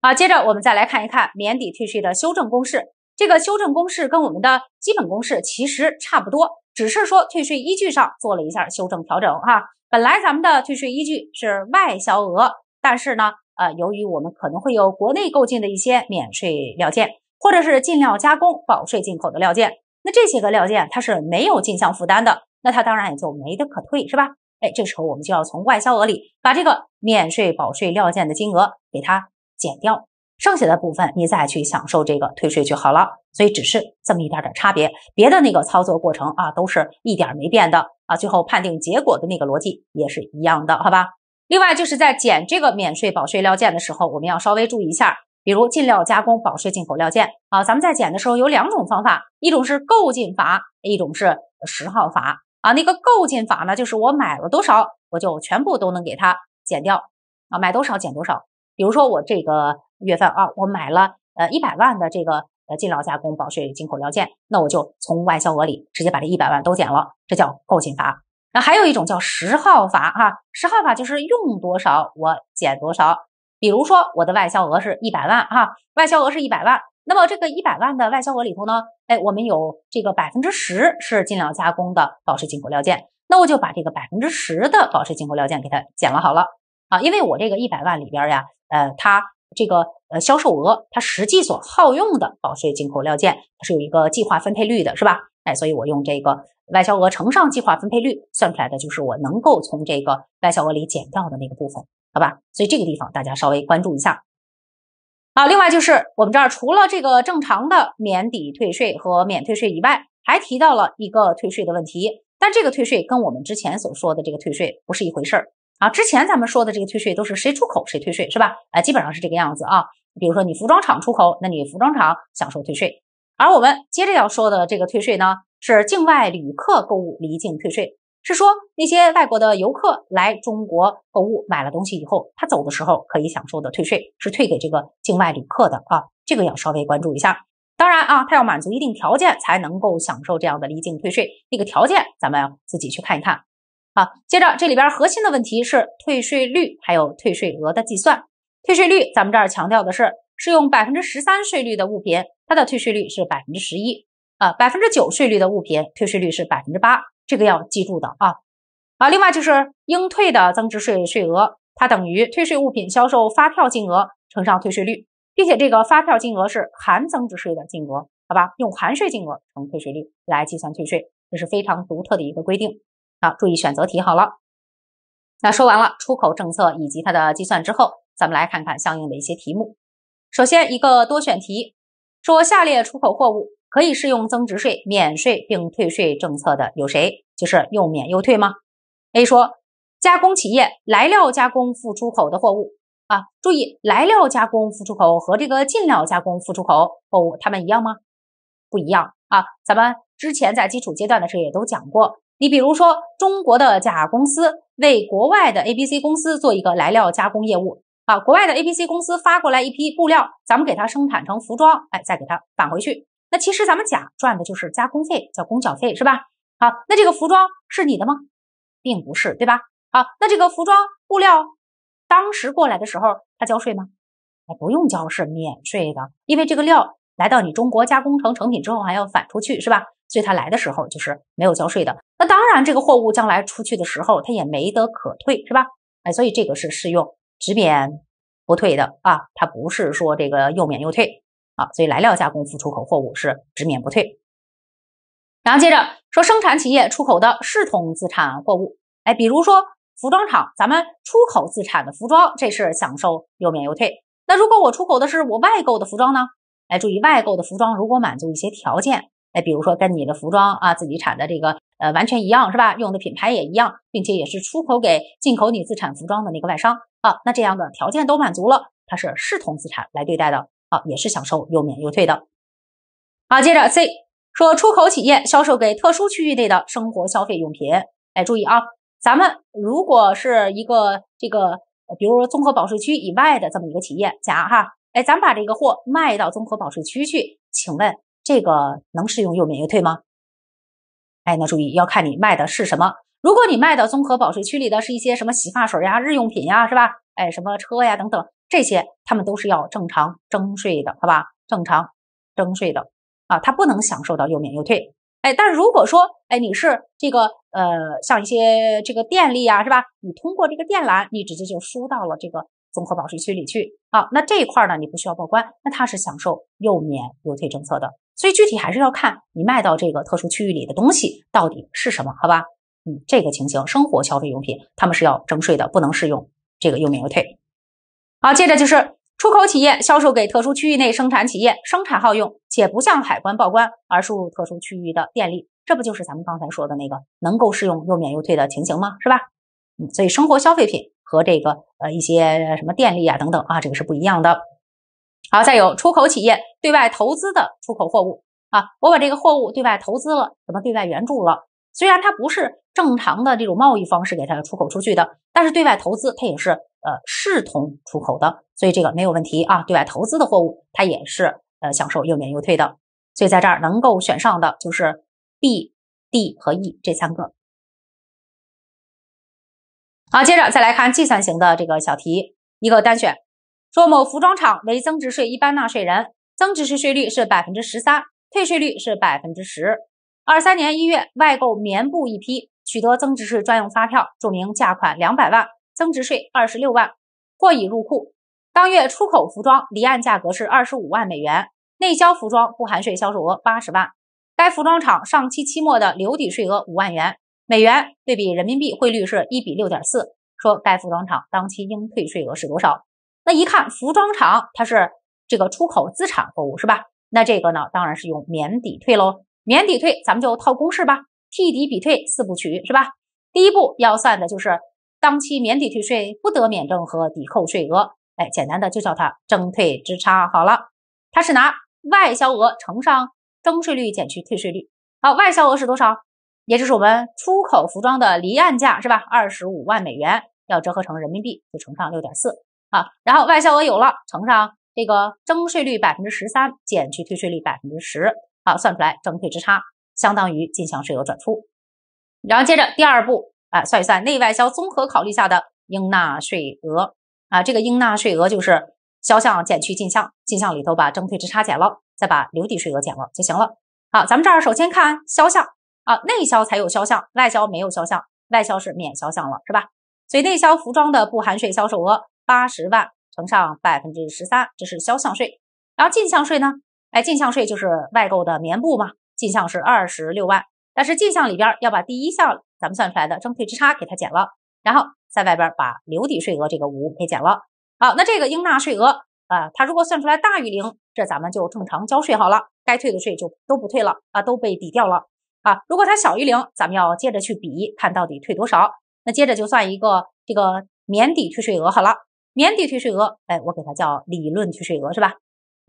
好，接着我们再来看一看免抵退税的修正公式。这个修正公式跟我们的基本公式其实差不多，只是说退税依据上做了一下修正调整哈。本来咱们的退税依据是外销额，但是呢，呃，由于我们可能会有国内购进的一些免税料件，或者是进料加工保税进口的料件，那这些个料件它是没有进项负担的，那它当然也就没得可退是吧？哎，这时候我们就要从外销额里把这个免税保税料件的金额给它减掉。剩下的部分你再去享受这个退税就好了，所以只是这么一点点差别，别的那个操作过程啊都是一点没变的啊，最后判定结果的那个逻辑也是一样的，好吧？另外就是在减这个免税保税料件的时候，我们要稍微注意一下，比如进料加工保税进口料件啊，咱们在减的时候有两种方法，一种是购进法，一种是实号法啊。那个购进法呢，就是我买了多少，我就全部都能给它减掉啊，买多少减多少。比如说我这个月份啊，我买了呃一百万的这个呃进料加工保税进口料件，那我就从外销额里直接把这一百万都减了，这叫购进法。那还有一种叫十号法哈，十号法就是用多少我减多少。比如说我的外销额是一百万哈，外销额是一百万，那么这个一百万的外销额里头呢，哎，我们有这个百分之十是进料加工的保税进口料件，那我就把这个百分之十的保税进口料件给它减了好了啊，因为我这个一百万里边呀。呃，它这个呃销售额，它实际所耗用的保税进口料件是有一个计划分配率的，是吧？哎，所以我用这个外销额乘上计划分配率，算出来的就是我能够从这个外销额里减掉的那个部分，好吧？所以这个地方大家稍微关注一下。好，另外就是我们这儿除了这个正常的免抵退税和免退税以外，还提到了一个退税的问题，但这个退税跟我们之前所说的这个退税不是一回事儿。啊，之前咱们说的这个退税都是谁出口谁退税是吧？啊，基本上是这个样子啊。比如说你服装厂出口，那你服装厂享受退税。而我们接着要说的这个退税呢，是境外旅客购物离境退税，是说那些外国的游客来中国购物买了东西以后，他走的时候可以享受的退税，是退给这个境外旅客的啊。这个要稍微关注一下。当然啊，他要满足一定条件才能够享受这样的离境退税，那个条件咱们自己去看一看。好，接着这里边核心的问题是退税率还有退税额的计算。退税率咱们这儿强调的是，适用百分之十三税率的物品，它的退税率是百分之十一啊，百分之九税率的物品，退税率是百分之八，这个要记住的啊。啊，另外就是应退的增值税税额，它等于退税物品销售发票金额乘上退税率，并且这个发票金额是含增值税的金额，好吧？用含税金额乘退税率来计算退税，这是非常独特的一个规定。啊，注意选择题好了。那说完了出口政策以及它的计算之后，咱们来看看相应的一些题目。首先一个多选题，说下列出口货物可以适用增值税免税并退税政策的有谁？就是又免又退吗？A 说加工企业来料加工复出口的货物啊，注意来料加工复出口和这个进料加工复出口货物，它们一样吗？不一样啊，咱们之前在基础阶段的时候也都讲过。你比如说，中国的甲公司为国外的 A、B、C 公司做一个来料加工业务啊，国外的 A、B、C 公司发过来一批布料，咱们给它生产成服装，哎，再给它返回去。那其实咱们甲赚的就是加工费，叫工缴费是吧？好，那这个服装是你的吗？并不是，对吧？好，那这个服装布料当时过来的时候，它交税吗？哎，不用交是免税的，因为这个料来到你中国加工成成品之后还要返出去，是吧？所以，他来的时候就是没有交税的。那当然，这个货物将来出去的时候，他也没得可退，是吧？哎，所以这个是适用只免不退的啊，它不是说这个又免又退啊。所以来料加工复出口货物是只免不退。然后接着说，生产企业出口的视同资产货物，哎，比如说服装厂，咱们出口自产的服装，这是享受又免又退。那如果我出口的是我外购的服装呢？哎，注意，外购的服装如果满足一些条件。哎，比如说跟你的服装啊，自己产的这个呃，完全一样是吧？用的品牌也一样，并且也是出口给进口你自产服装的那个外商啊，那这样的条件都满足了，它是视同资产来对待的啊，也是享受又免又退的。好，接着 C 说，出口企业销售给特殊区域内的生活消费用品，哎，注意啊，咱们如果是一个这个，比如说综合保税区以外的这么一个企业，假哈，哎，咱们把这个货卖到综合保税区去，请问？这个能适用又免又退吗？哎，那注意要看你卖的是什么。如果你卖的综合保税区里的是一些什么洗发水呀、日用品呀，是吧？哎，什么车呀等等，这些他们都是要正常征税的，好吧？正常征税的啊，它不能享受到又免又退。哎，但如果说哎你是这个呃像一些这个电力呀，是吧？你通过这个电缆，你直接就输到了这个。综合保税区里去，啊。那这一块呢，你不需要报关，那它是享受又免又退政策的，所以具体还是要看你卖到这个特殊区域里的东西到底是什么，好吧？嗯，这个情形，生活消费用品，他们是要征税的，不能适用这个又免又退。好，接着就是出口企业销售给特殊区域内生产企业生产耗用且不向海关报关而输入特殊区域的电力，这不就是咱们刚才说的那个能够适用又免又退的情形吗？是吧？嗯，所以生活消费品。和这个呃一些什么电力啊等等啊，这个是不一样的。好，再有出口企业对外投资的出口货物啊，我把这个货物对外投资了，什么对外援助了，虽然它不是正常的这种贸易方式给它出口出去的，但是对外投资它也是呃视同出口的，所以这个没有问题啊。对外投资的货物它也是呃享受又免又退的，所以在这儿能够选上的就是 B、D 和 E 这三个。好，接着再来看计算型的这个小题，一个单选，说某服装厂为增值税一般纳税人，增值税税率是百分之十三，退税率是百分之十。二三年一月外购棉布一批，取得增值税专用发票，注明价款两百万，增值税二十六万，货已入库。当月出口服装离岸价格是二十五万美元，内销服装不含税销售额八十万。该服装厂上期期末的留抵税额五万元。美元对比人民币汇率是一比六点四。说该服装厂当期应退税额是多少？那一看服装厂，它是这个出口资产货物是吧？那这个呢，当然是用免抵退喽。免抵退，咱们就套公式吧，替抵比退四部曲是吧？第一步要算的就是当期免抵退税不得免征和抵扣税额，哎，简单的就叫它征退之差好了。它是拿外销额乘上征税率减去退税率。好，外销额是多少？也就是我们出口服装的离岸价是吧？二十五万美元要折合成人民币，就乘上六点四啊。然后外销额有了，乘上这个征税率百分之十三，减去退税率百分之十啊，算出来征退之差，相当于进项税额转出。然后接着第二步啊，算一算内外销综合考虑下的应纳税额啊。这个应纳税额就是销项减去进项，进项里头把征退之差减了，再把留抵税额减了就行了。好，咱们这儿首先看销项。啊，内销才有销项，外销没有销项，外销是免销项了，是吧？所以内销服装的不含税销售额八十万乘上百分之十三，这是销项税。然后进项税呢？哎，进项税就是外购的棉布嘛，进项是二十六万，但是进项里边要把第一项咱们算出来的征退之差给它减了，然后在外边把留抵税额这个五给减了。好，那这个应纳税额啊，它如果算出来大于零，这咱们就正常交税好了，该退的税就都不退了啊，都被抵掉了。啊，如果它小于零，咱们要接着去比，看到底退多少。那接着就算一个这个免抵退税额好了。免抵退税额，哎，我给它叫理论退税额是吧？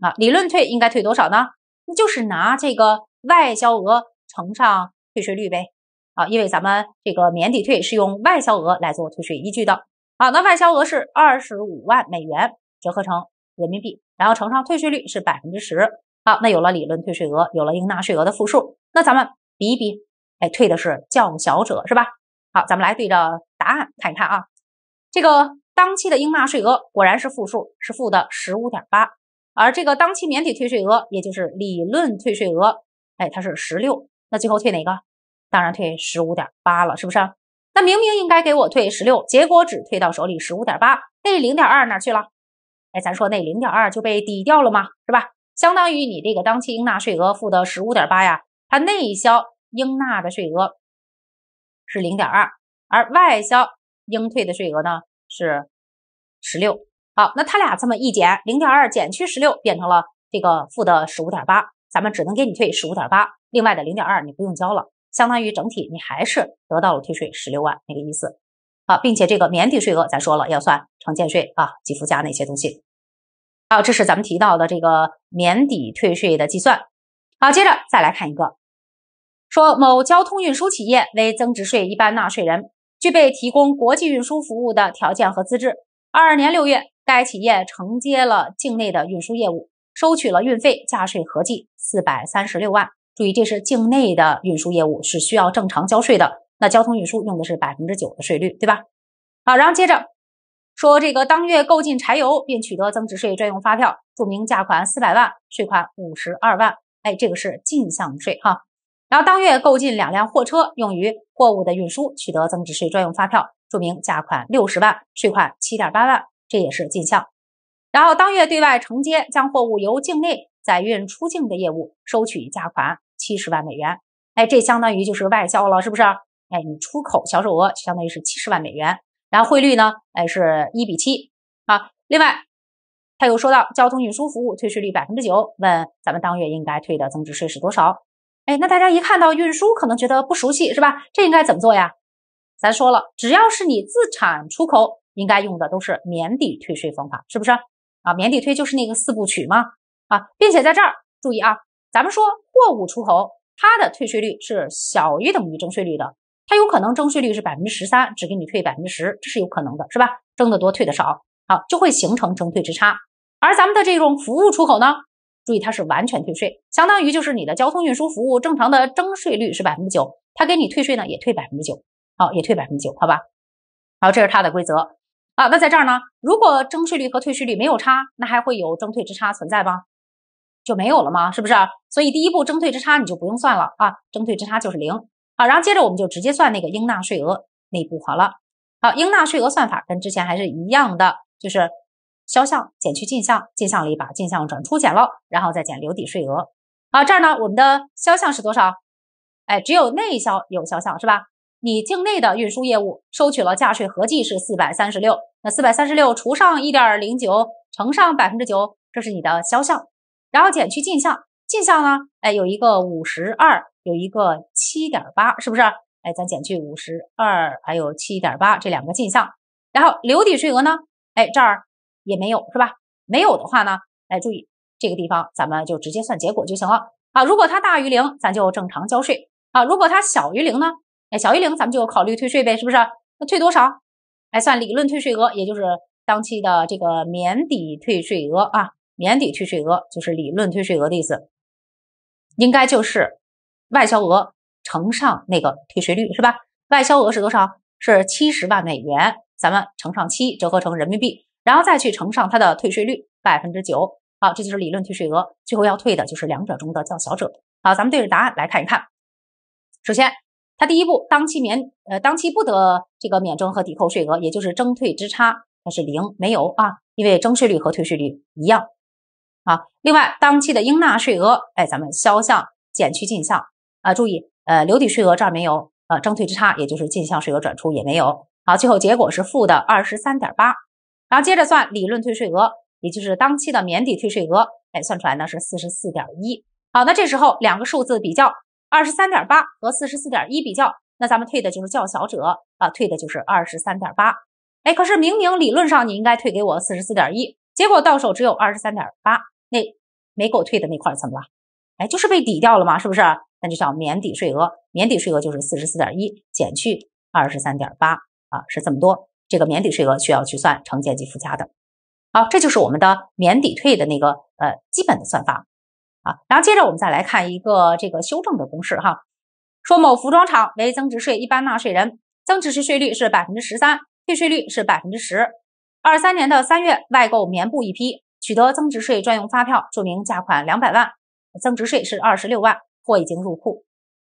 啊，理论退应该退多少呢？那就是拿这个外销额乘上退税率呗。啊，因为咱们这个免抵退是用外销额来做退税依据的。啊，那外销额是二十五万美元折合成人民币，然后乘上退税率是百分之十。好，那有了理论退税额，有了应纳税额的负数，那咱们。比一比，哎，退的是较小者，是吧？好，咱们来对着答案看一看啊。这个当期的应纳税额果然是负数，是负的十五点八，而这个当期免抵退税额，也就是理论退税额，哎，它是十六。那最后退哪个？当然退十五点八了，是不是？那明明应该给我退十六，结果只退到手里十五点八，那零点二哪去了？哎，咱说那零点二就被抵掉了嘛，是吧？相当于你这个当期应纳税额负的十五点八呀。它内销应纳的税额是零点二，而外销应退的税额呢是十六。好，那它俩这么一减，零点二减去十六，变成了这个负的十五点八。咱们只能给你退十五点八，另外的零点二你不用交了，相当于整体你还是得到了退税十六万那个意思。好，并且这个免抵税额咱说了要算城建税啊、及附加那些东西。好，这是咱们提到的这个免抵退税的计算。好，接着再来看一个。说某交通运输企业为增值税一般纳税人，具备提供国际运输服务的条件和资质。二二年六月，该企业承接了境内的运输业务，收取了运费价税合计四百三十六万。注意，这是境内的运输业务，是需要正常交税的。那交通运输用的是百分之九的税率，对吧？好，然后接着说，这个当月购进柴油，并取得增值税专用发票，注明价款四百万，税款五十二万。哎，这个是进项税哈。然后当月购进两辆货车，用于货物的运输，取得增值税专用发票，注明价款六十万，税款七点八万，这也是进项。然后当月对外承接将货物由境内载运出境的业务，收取价款七十万美元，哎，这相当于就是外销了，是不是？哎，你出口销售额相当于是七十万美元，然后汇率呢，哎是一比七。好，另外，他又说到交通运输服务退税率百分之九，问咱们当月应该退的增值税是多少？哎，那大家一看到运输，可能觉得不熟悉，是吧？这应该怎么做呀？咱说了，只要是你自产出口，应该用的都是免抵退税方法，是不是啊？免抵退就是那个四部曲吗？啊，并且在这儿注意啊，咱们说货物出口，它的退税率是小于等于征税率的，它有可能征税率是百分之十三，只给你退百分之十，这是有可能的，是吧？征得多，退的少，好，就会形成征退之差。而咱们的这种服务出口呢？注意，它是完全退税，相当于就是你的交通运输服务正常的征税率是百分之九，它给你退税呢也退百分之九，好，也退百分之九，好吧？好，这是它的规则啊。那在这儿呢，如果征税率和退税率没有差，那还会有征退之差存在吗？就没有了吗？是不是？所以第一步征退之差你就不用算了啊，征退之差就是零。好，然后接着我们就直接算那个应纳税额那一步。好了，好，应纳税额算法跟之前还是一样的，就是。销项减去进项，进项里把进项转出减了，然后再减留抵税额。好，这儿呢，我们的销项是多少？哎，只有内销有销项是吧？你境内的运输业务收取了价税合计是四百三十六，那四百三十六除上一点零九，乘上百分之九，这是你的销项，然后减去进项，进项呢，哎，有一个五十二，有一个七点八，是不是？哎，咱减去五十二，还有七点八这两个进项，然后留抵税额呢？哎，这儿。也没有是吧？没有的话呢，哎，注意这个地方，咱们就直接算结果就行了啊。如果它大于零，咱就正常交税啊。如果它小于零呢，哎，小于零，咱们就考虑退税呗，是不是？那退多少？哎，算理论退税额，也就是当期的这个免抵退税额啊。免抵退税额就是理论退税额的意思，应该就是外销额乘上那个退税率是吧？外销额是多少？是七十万美元，咱们乘上七，折合成人民币。然后再去乘上它的退税率百分之九，好，这就是理论退税额。最后要退的就是两者中的较小者。好，咱们对着答案来看一看。首先，它第一步当期免呃当期不得这个免征和抵扣税额，也就是征退之差，它是零没有啊，因为征税率和退税率一样。好，另外当期的应纳税额，哎，咱们销项减去进项啊，注意呃留抵税额这儿没有，呃征退之差也就是进项税额转出也没有。好，最后结果是负的二十三点八。然后接着算理论退税额，也就是当期的免抵退税额，哎，算出来呢是四十四点一。好，那这时候两个数字比较，二十三点八和四十四点一比较，那咱们退的就是较小者啊，退的就是二十三点八。哎，可是明明理论上你应该退给我四十四点一，结果到手只有二十三点八，那没给我退的那块怎么了？哎，就是被抵掉了嘛，是不是？那就叫免抵税额，免抵税额就是四十四点一减去二十三点八啊，是这么多。这个免抵税额需要去算承建及附加的，好，这就是我们的免抵退的那个呃基本的算法啊。然后接着我们再来看一个这个修正的公式哈，说某服装厂为增值税一般纳税人，增值税税率是百分之十三，退税率是百分之十。二三年的三月，外购棉布一批，取得增值税专用发票，注明价款两百万，增值税是二十六万，货已经入库。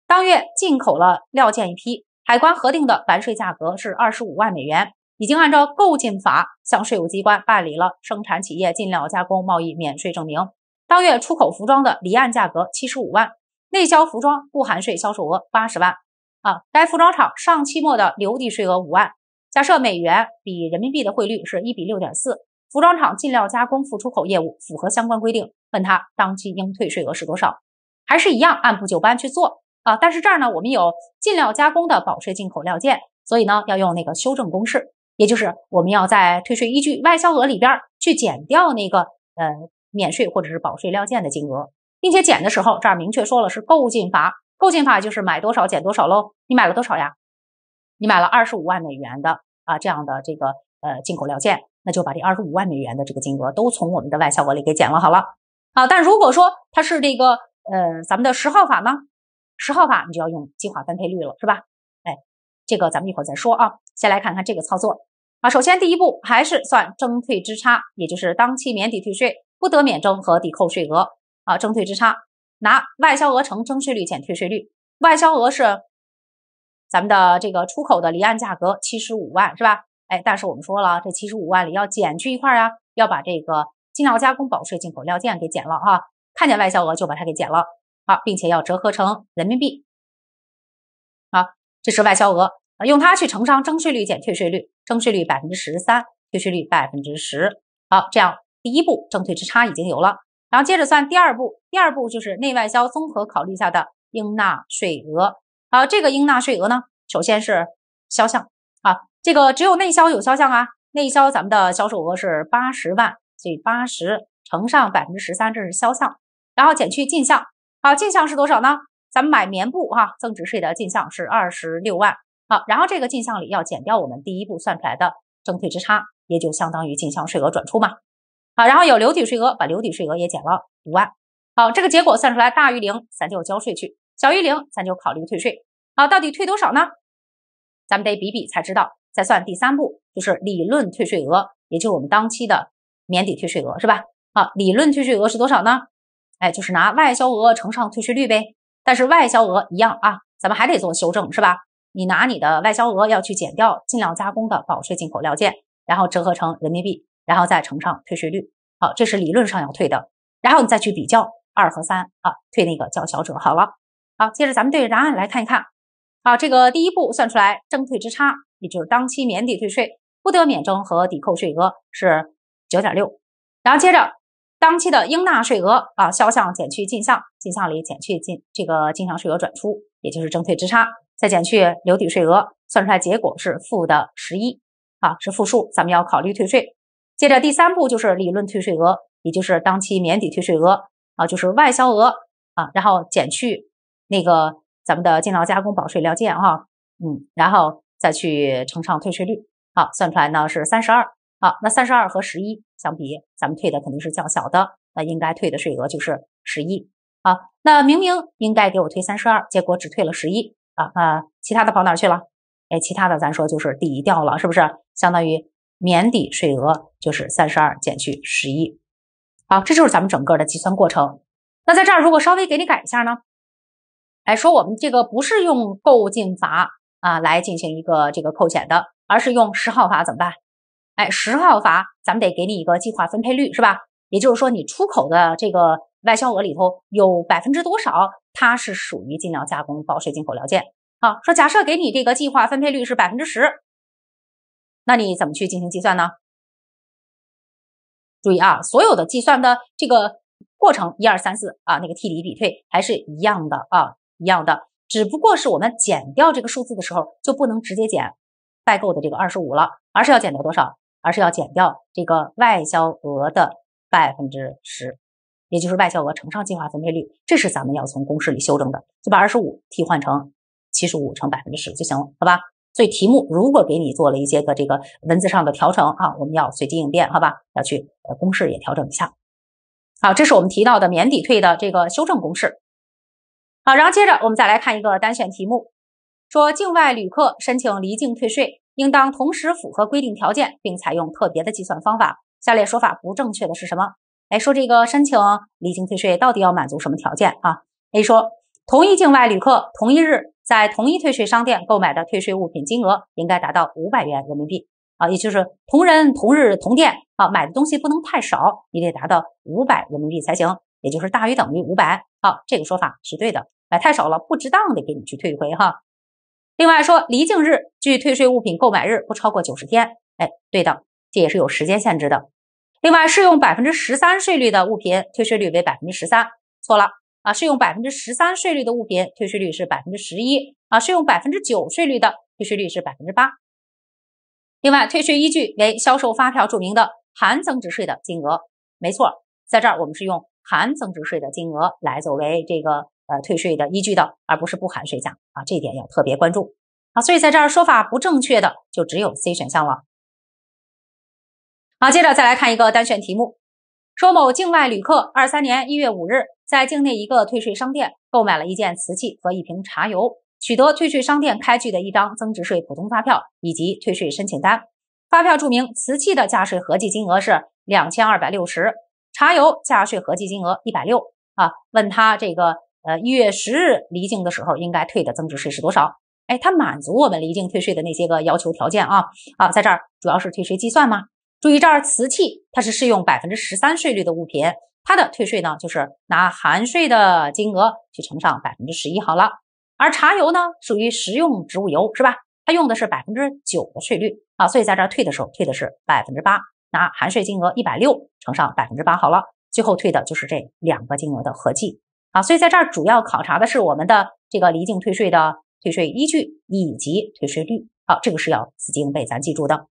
当月进口了料件一批，海关核定的完税价格是二十五万美元。已经按照购进法向税务机关办理了生产企业进料加工贸易免税证明。当月出口服装的离岸价格七十五万，内销服装不含税销售额八十万。啊，该服装厂上期末的留抵税额五万。假设美元比人民币的汇率是一比六点四，服装厂进料加工付出口业务符合相关规定。问他当期应退税额是多少？还是一样按部就班去做啊？但是这儿呢，我们有进料加工的保税进口料件，所以呢要用那个修正公式。也就是我们要在退税依据外销额里边去减掉那个呃免税或者是保税料件的金额，并且减的时候这儿明确说了是购进法，购进法就是买多少减多少喽。你买了多少呀？你买了二十五万美元的啊这样的这个呃进口料件，那就把这二十五万美元的这个金额都从我们的外销额里给减了好了。好，但如果说它是这个呃咱们的十号法呢，十号法你就要用计划分配率了，是吧？这个咱们一会儿再说啊，先来看看这个操作啊。首先第一步还是算征退之差，也就是当期免抵退税不得免征和抵扣税额啊，征退之差，拿外销额乘征税率减退税率。外销额是咱们的这个出口的离岸价格七十五万是吧？哎，但是我们说了，这七十五万里要减去一块啊，要把这个精料加工保税进口料件给减了哈，看见外销额就把它给减了啊，并且要折合成人民币啊，这是外销额。用它去乘上征税率减退税率，征税率百分之十三，退税率百分之十。好，这样第一步征退之差已经有了。然后接着算第二步，第二步就是内外销综合考虑下的应纳税额。好，这个应纳税额呢，首先是销项啊，这个只有内销有销项啊，内销咱们的销售额是八十万，所以八十乘上百分之十三，这是销项，然后减去进项。好，进项是多少呢？咱们买棉布哈，增值税的进项是二十六万。好，然后这个进项里要减掉我们第一步算出来的征退之差，也就相当于进项税额转出嘛。好，然后有留抵税额，把留抵税额也减了五万。好，这个结果算出来大于零，咱就交税去；小于零，咱就考虑退税。好，到底退多少呢？咱们得比比才知道。再算第三步，就是理论退税额，也就是我们当期的免抵退税额，是吧？好，理论退税额是多少呢？哎，就是拿外销额乘上退税率呗。但是外销额一样啊，咱们还得做修正，是吧？你拿你的外销额要去减掉尽量加工的保税进口料件，然后折合成人民币，然后再乘上退税率。好，这是理论上要退的。然后你再去比较二和三啊，退那个叫小者。好了，好，接着咱们对着答案来看一看。好，这个第一步算出来征退之差，也就是当期免抵退税不得免征和抵扣税额是九点六，然后接着当期的应纳税额啊，销项减去进项，进项里减去进这个进项税额转出，也就是征退之差。再减去留抵税额，算出来结果是负的十一啊，是负数，咱们要考虑退税。接着第三步就是理论退税额，也就是当期免抵退税额啊，就是外销额啊，然后减去那个咱们的进料加工保税料件哈，嗯，然后再去乘上退税率，好，算出来呢是三十二。好，那三十二和十一相比，咱们退的肯定是较小的，那应该退的税额就是十一。好，那明明应该给我退三十二，结果只退了十一。啊，其他的跑哪去了？哎，其他的咱说就是抵掉了，是不是？相当于免抵税额就是三十二减去十一，好，这就是咱们整个的计算过程。那在这儿，如果稍微给你改一下呢？哎，说我们这个不是用购进法啊来进行一个这个扣减的，而是用十号法怎么办？哎，十号法咱们得给你一个计划分配率是吧？也就是说你出口的这个。外销额里头有百分之多少，它是属于进料加工保税进口料件？好，说假设给你这个计划分配率是百分之十，那你怎么去进行计算呢？注意啊，所有的计算的这个过程一二三四啊，那个替底比退还是一样的啊，一样的，只不过是我们减掉这个数字的时候就不能直接减代购的这个二十五了，而是要减掉多少？而是要减掉这个外销额的百分之十。也就是外销额乘上计划分配率，这是咱们要从公式里修正的，就把二十五替换成七十五乘百分之十就行了，好吧？所以题目如果给你做了一些个这个文字上的调整啊，我们要随机应变，好吧？要去呃公式也调整一下。好，这是我们提到的免抵退的这个修正公式。好，然后接着我们再来看一个单选题目，说境外旅客申请离境退税，应当同时符合规定条件，并采用特别的计算方法。下列说法不正确的是什么？哎，说这个申请离境退税到底要满足什么条件啊？A 说，同一境外旅客同一日在同一退税商店购买的退税物品金额应该达到五百元人民币啊，也就是同人同日同店啊，买的东西不能太少，你得达到五百人民币才行，也就是大于等于五百。好，这个说法是对的，买太少了不值当的，给你去退回哈。另外说，离境日距退税物品购买日不超过九十天，哎，对的，这也是有时间限制的。另外，适用百分之十三税率的物品退税率为百分之十三，错了啊！适用百分之十三税率的物品退税率是百分之十一啊！适用百分之九税率的退税率是百分之八。另外，退税依据为销售发票注明的含增值税的金额，没错，在这儿我们是用含增值税的金额来作为这个呃退税的依据的，而不是不含税价啊，这一点要特别关注啊！所以在这儿说法不正确的就只有 C 选项了。好，接着再来看一个单选题目。说某境外旅客二三年一月五日在境内一个退税商店购买了一件瓷器和一瓶茶油，取得退税商店开具的一张增值税普通发票以及退税申请单。发票注明瓷器的价税合计金额是两千二百六十，茶油价税合计金额一百六。啊，问他这个呃一月十日离境的时候应该退的增值税是多少？哎，他满足我们离境退税的那些个要求条件啊。啊，在这儿主要是退税计算吗？注意，这儿瓷器它是适用百分之十三税率的物品，它的退税呢就是拿含税的金额去乘上百分之十一好了。而茶油呢属于食用植物油是吧？它用的是百分之九的税率啊，所以在这儿退的时候退的是百分之八，拿含税金额一百六乘上百分之八好了，最后退的就是这两个金额的合计啊。所以在这儿主要考察的是我们的这个离境退税的退税依据以及退税率，好，这个是要死记硬背，咱记住的。